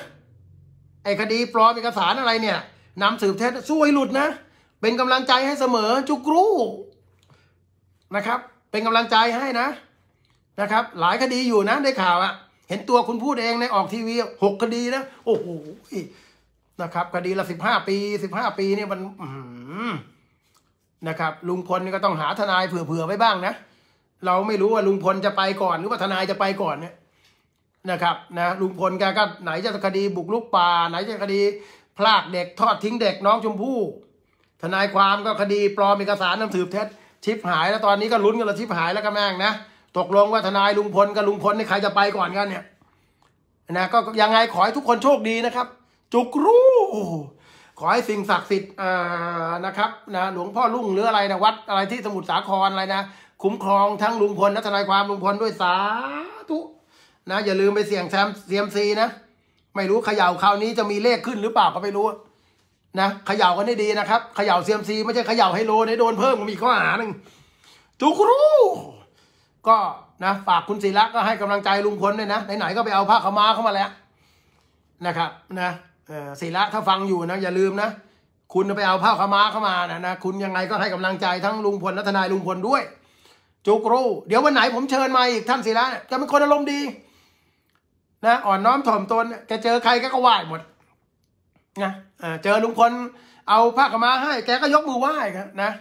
ไอ้คดีปลอมเอกสารอะไรเนี่ยนำสืบเท็จสู้ให้หลุดนะ เป็นกำลังใจให้เสมอจุกรูนะครับ เป็นกำลังใจให้นะนะครับ หลายคดีอยู่นะได้ข่าวอะเห็นตัวคุณพูดเองในออกทีวีหกคดีนะโอ้โหนะครับคดีละสิบห้าปีสิบห้าปีเนี่ยมันนะครับลุงพลก็ต้องหาทนายเผื่อๆไว้บ้างนะเราไม่รู้ว่าลุงพลจะไปก่อนหรือว่าทนายจะไปก่อนเนี่ยนะครับนะลุงพลแกก็ไหนจะคดีบุกลุกป่าไหนจะคดีพลากเด็กทอดทิ้งเด็กน้องชมพู่ ทนายความก็คดีปลอมเอกสารนำสืบเท็จชิปหายแล้วตอนนี้ก็ลุ้นกันละชิปหายแล้วก็แม่งนะตกลงว่าทนายลุงพลกับลุงพลนี่ใครจะไปก่อนกันเนี่ยนะก็ยังไงขอให้ทุกคนโชคดีนะครับ จุกรู้ขอให้สิ่งศักดิ์สิทธิ์นะครับนะหลวงพ่อลุ่งหรืออะไรนะวัดอะไรที่สมุทรสาครอะไรนะคุ้มครองทั้งลุงพลนัะทนายความลุงพลด้วยสาธุนะอย่าลืมไปเสี่ยงแซมเซียมซีนะ ไม่รู้เขย่าคราวนี้จะมีเลขขึ้นหรือเปล่าก็ไม่รู้ นะเขย่ากันให้ดีนะครับเขย่าเซียมซีไม่ใช่เขย่าให้โลได้โดนเพิ่มมีข้อหาหนึ่งจุกรู ก็นะฝากคุณศิระก็ให้กำลังใจลุงพลด้วยนะ ไหนๆก็ไปเอาผ้าขม้าเข้ามาแล้วนะครับนะศิระถ้าฟังอยู่นะ อย่าลืมนะคุณไปเอาผ้าขม้าเข้ามานะนะคุณยังไงก็ให้กำลังใจทั้งลุงพลและทนายลุงพลด้วยจุกรู้เดี๋ยววันไหนผมเชิญมาอีกท่านศิระจะเป็นคนอารมณ์ดีนะอ่อนน้อมถ่อมตนแกเจอใครแกก็ไหว้หมดนะเจอลุงพลเอาผ้ากมาให้ แกก็ยกมือไหว้นะ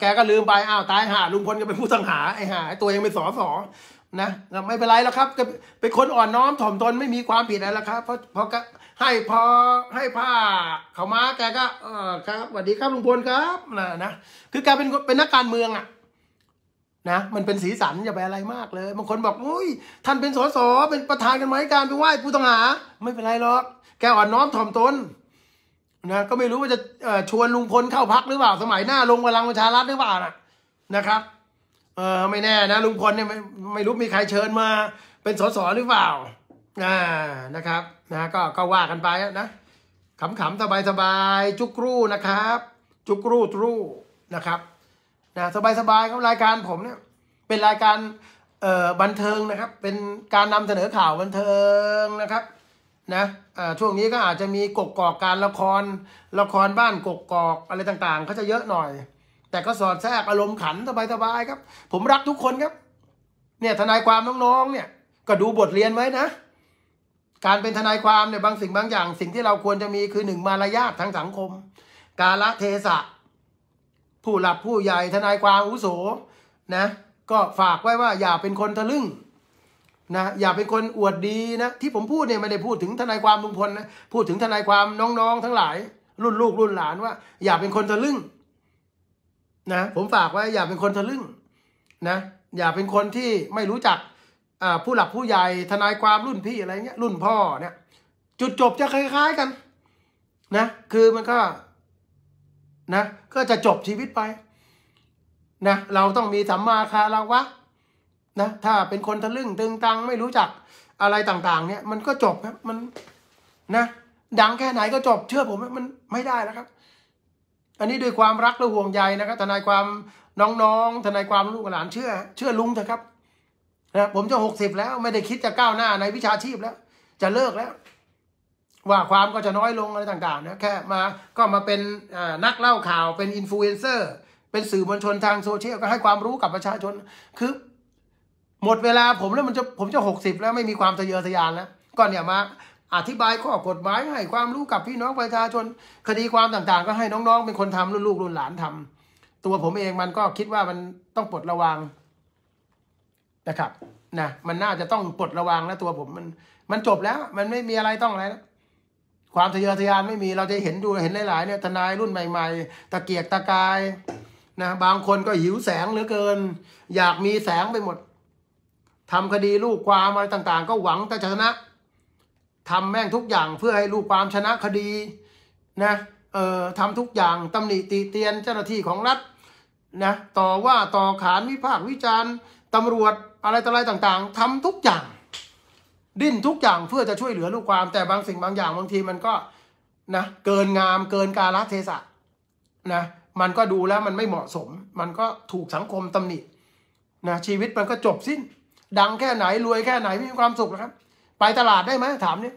แกก็ลืมไปอ้าวตายหาลุงพลก็เป็นผู้ตังหาไอ้หาตัวเองเป็นสอสอนะไม่เป็นไรแล้วครับเป็นคนอ่อนน้อมถ่อมตนไม่มีความผิดอะไรแล้วครับเพราะเพราะก็ให้พอให้ผ้า เขามา แกก็ เออครับสวัสดีครับลุงพลครับนะนะคือแกเป็นเป็นนักการเมืองอ่ะนะมันเป็นสีสันอย่าไปอะไรมากเลย บางคนบอกอุ้ยท่านเป็นสสเป็นประธานกันไหมการไปไหว้ผู้ต้องหา ไม่เป็นไรหรอกแกอ่อนน้อมถ่อมตนนะก็ไม่รู้ว่าจะชวนลุงพลเข้าพักหรือเปล่าสมัยหน้าลงพลังประชารัฐหรือเปล่านะนะครับเออไม่แน่นะ ลุงพลเนี่ยไม่ไม่รู้มีใครเชิญมา เป็นสสหรือเปล่าอ่านะครับนะก็ก็ว่ากันไปนะขำๆสบายๆจุกรูนะครับจุกรูตรูนะครับนะสบายๆครับ รายการผมเนี่ยเป็นรายการเอ่อบันเทิงนะครับ เป็นการนำเสนอข่าวบันเทิงนะครับนะช่วงนี้ก็อาจจะมีกกกอกการละคร ละครบ้านกกกอกอะไรต่างๆเขาจะเยอะหน่อย แต่ก็สอดแทรกอารมณ์ขันสบายๆครับ ผมรักทุกคนครับเนี่ยทนายความน้องๆเนี่ยก็ดูบทเรียนไว้นะ การเป็นทนายความเนี่ยบางสิ่งบางอย่าง สิ่งที่เราควรจะมีคือหนึ่งมารยาททางสังคม กาละเทศะผู้หลักผู้ใหญ่ทนายความอุโสนะ ก็ฝากไว้ว่า อย่าเป็นคนทะลึ่งนะอย่าเป็นคนอวดดีนะ ที่ผมพูดเนี่ยไม่ได้พูดถึงทนายความลุงพลนะพูดถึงทนายความน้องๆทั้งหลาย รุ่นลูกรุ่นหลานว่า อย่าเป็นคนทะลึ่งนะผมฝากไว้อย่าเป็นคนทะลึ่งนะ อย่าเป็นคนที่ไม่รู้จัก ผู้หลักผู้ใหญ่ทนายความรุ่นพี่อะไรเงี้ยรุ่นพ่อเนี่ย จุดจบจะคล้าย ๆ กัน นะ คือมันก็นะก็จะจบชีวิตไปนะเราต้องมีสัมมาคาราวะนะถ้าเป็นคนทะลึ่งตึงตังไม่รู้จักอะไรต่าง ๆ เนี่ยมันก็จบครับมันนะ ดังแค่ไหนก็จบเชื่อผมมันไม่ได้แล้วครับ อันนี้ด้วยความรักและห่วงใยนะครับทนายความน้องๆ ทนายความลูกหลานเชื่อ เชื่อลุงเถอะครับนะผมจะหกสิบแล้วไม่ได้คิดจะก้าวหน้าในวิชาชีพแล้ว จะเลิกแล้วว่าความก็จะน้อยลงอะไรต่างๆนะแค่มาก็มาเป็นนักเล่าข่าวเป็นอินฟลูเอนเซอร์เป็นสื่อมวลชนทางโซเชียลก็ให้ความรู้กับประชาชน คือ หมดเวลาผมแล้วมันจะผมจะหกสิบแล้วไม่มีความทะเยอทะยานแล้วก็เนี่ยมาอธิบายข้อกฎหมายให้ความรู้กับพี่น้องประชาชน คดีความต่างๆ ก็ให้น้อง ๆเป็นคนทำลูกๆรุ่นหลานทำ ตัวผมเองมันก็คิดว่ามันต้องปลดระวังนะครับนะมันน่าจะต้องปลดระวังแล้วตัวผมมัน มันจบแล้วมันไม่มีอะไรต้องอะไรแล้วความทะเยอทะยานไม่มี เราจะเห็นดู เห็นหลาย ๆ เนี่ย ทนายรุ่นใหม่ ๆ ตะเกียกตะกาย นะ บางคนก็หิวแสงเหลือเกิน อยากมีแสงไปหมด ทำคดีลูกความอะไรต่าง ๆ ก็หวังแต่ชนะ ทำแม่งทุกอย่างเพื่อให้ลูกความชนะคดี นะ เอ่อทำทุกอย่างตำหนิตีเตียนเจ้าหน้าที่ของรัฐ นะ ต่อว่า ต่อขานวิพากษ์วิจารณ์ตำรวจอะไรต่ออะไรต่าง ๆ ทำทุกอย่างดิ้นทุกอย่างเพื่อจะช่วยเหลือลูกความแต่บางสิ่งบางอย่างบางทีมันก็นะเกินงามเกินกาลเทศะนะมันก็ดูแล้วมันไม่เหมาะสม มันก็ถูกสังคมตำหนินะ ชีวิตมันก็จบสิ้น ดังแค่ไหนรวยแค่ไหนไม่มีความสุขนะครับ ไปตลาดได้ไหมถามเนี่ย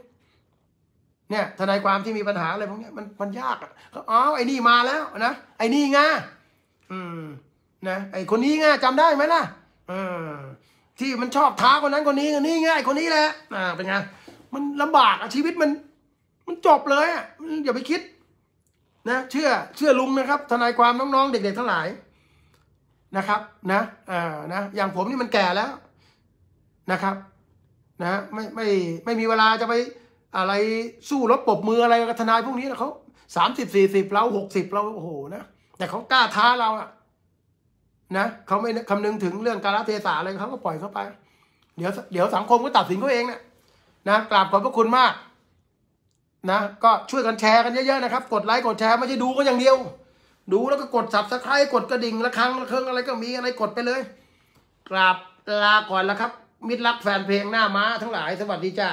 เนี่ย ทนายความที่มีปัญหาอะไรพวกนี้มันมันยากอ่ะอ๋อไอ้นี่มาแล้วนะไอ้นี่ง่าอืมนะไอ้คนนี้ง่าจำได้ไหมล่ะอืมที่มันชอบท้าคนนั้นคนนี้คนนี้ง่ายคนนี้แหละอ่าเป็นไง มันลำบากอะชีวิตมัน มันจบเลยอ่ะอย่าไปคิด นะ เชื่อเชื่อลุงนะครับ ทนายความน้องๆเด็กๆทั้งหลายนะครับ นะอ่านะอย่างผมนี่มันแก่แล้วนะครับ นะไม่ไม่ไม่มีเวลาจะไปอะไรสู้รบปบมืออะไรกับทนายพวกนี้นะเขาสามสิบสี่สิบเราหกสิบเราโอ้โหนะ แต่เขากล้าท้าเราอะนะเขาไม่คำนึงถึงเรื่องการเทศะอะไรเขาก็ปล่อยเข้าไป เดี๋ยว เดี๋ยวสังคมก็ตัดสินเขาเองเนะี่ยนะกราบขอบพระคุณมาก นะ ก็ช่วยกันแชร์กันเยอะๆนะครับ กดไลค์กดแชร์ไม่ใช่ดูก็อย่างเดียว ดูแล้วก็กดสับสไครต์กดกระดิ่งละครั้งละเครื่องอะไรก็มีอะไรกดไปเลยกราบลาก่อนแล้วครับ มิตรรักแฟนเพลงหน้าม้าทั้งหลายสวัสดีจ้า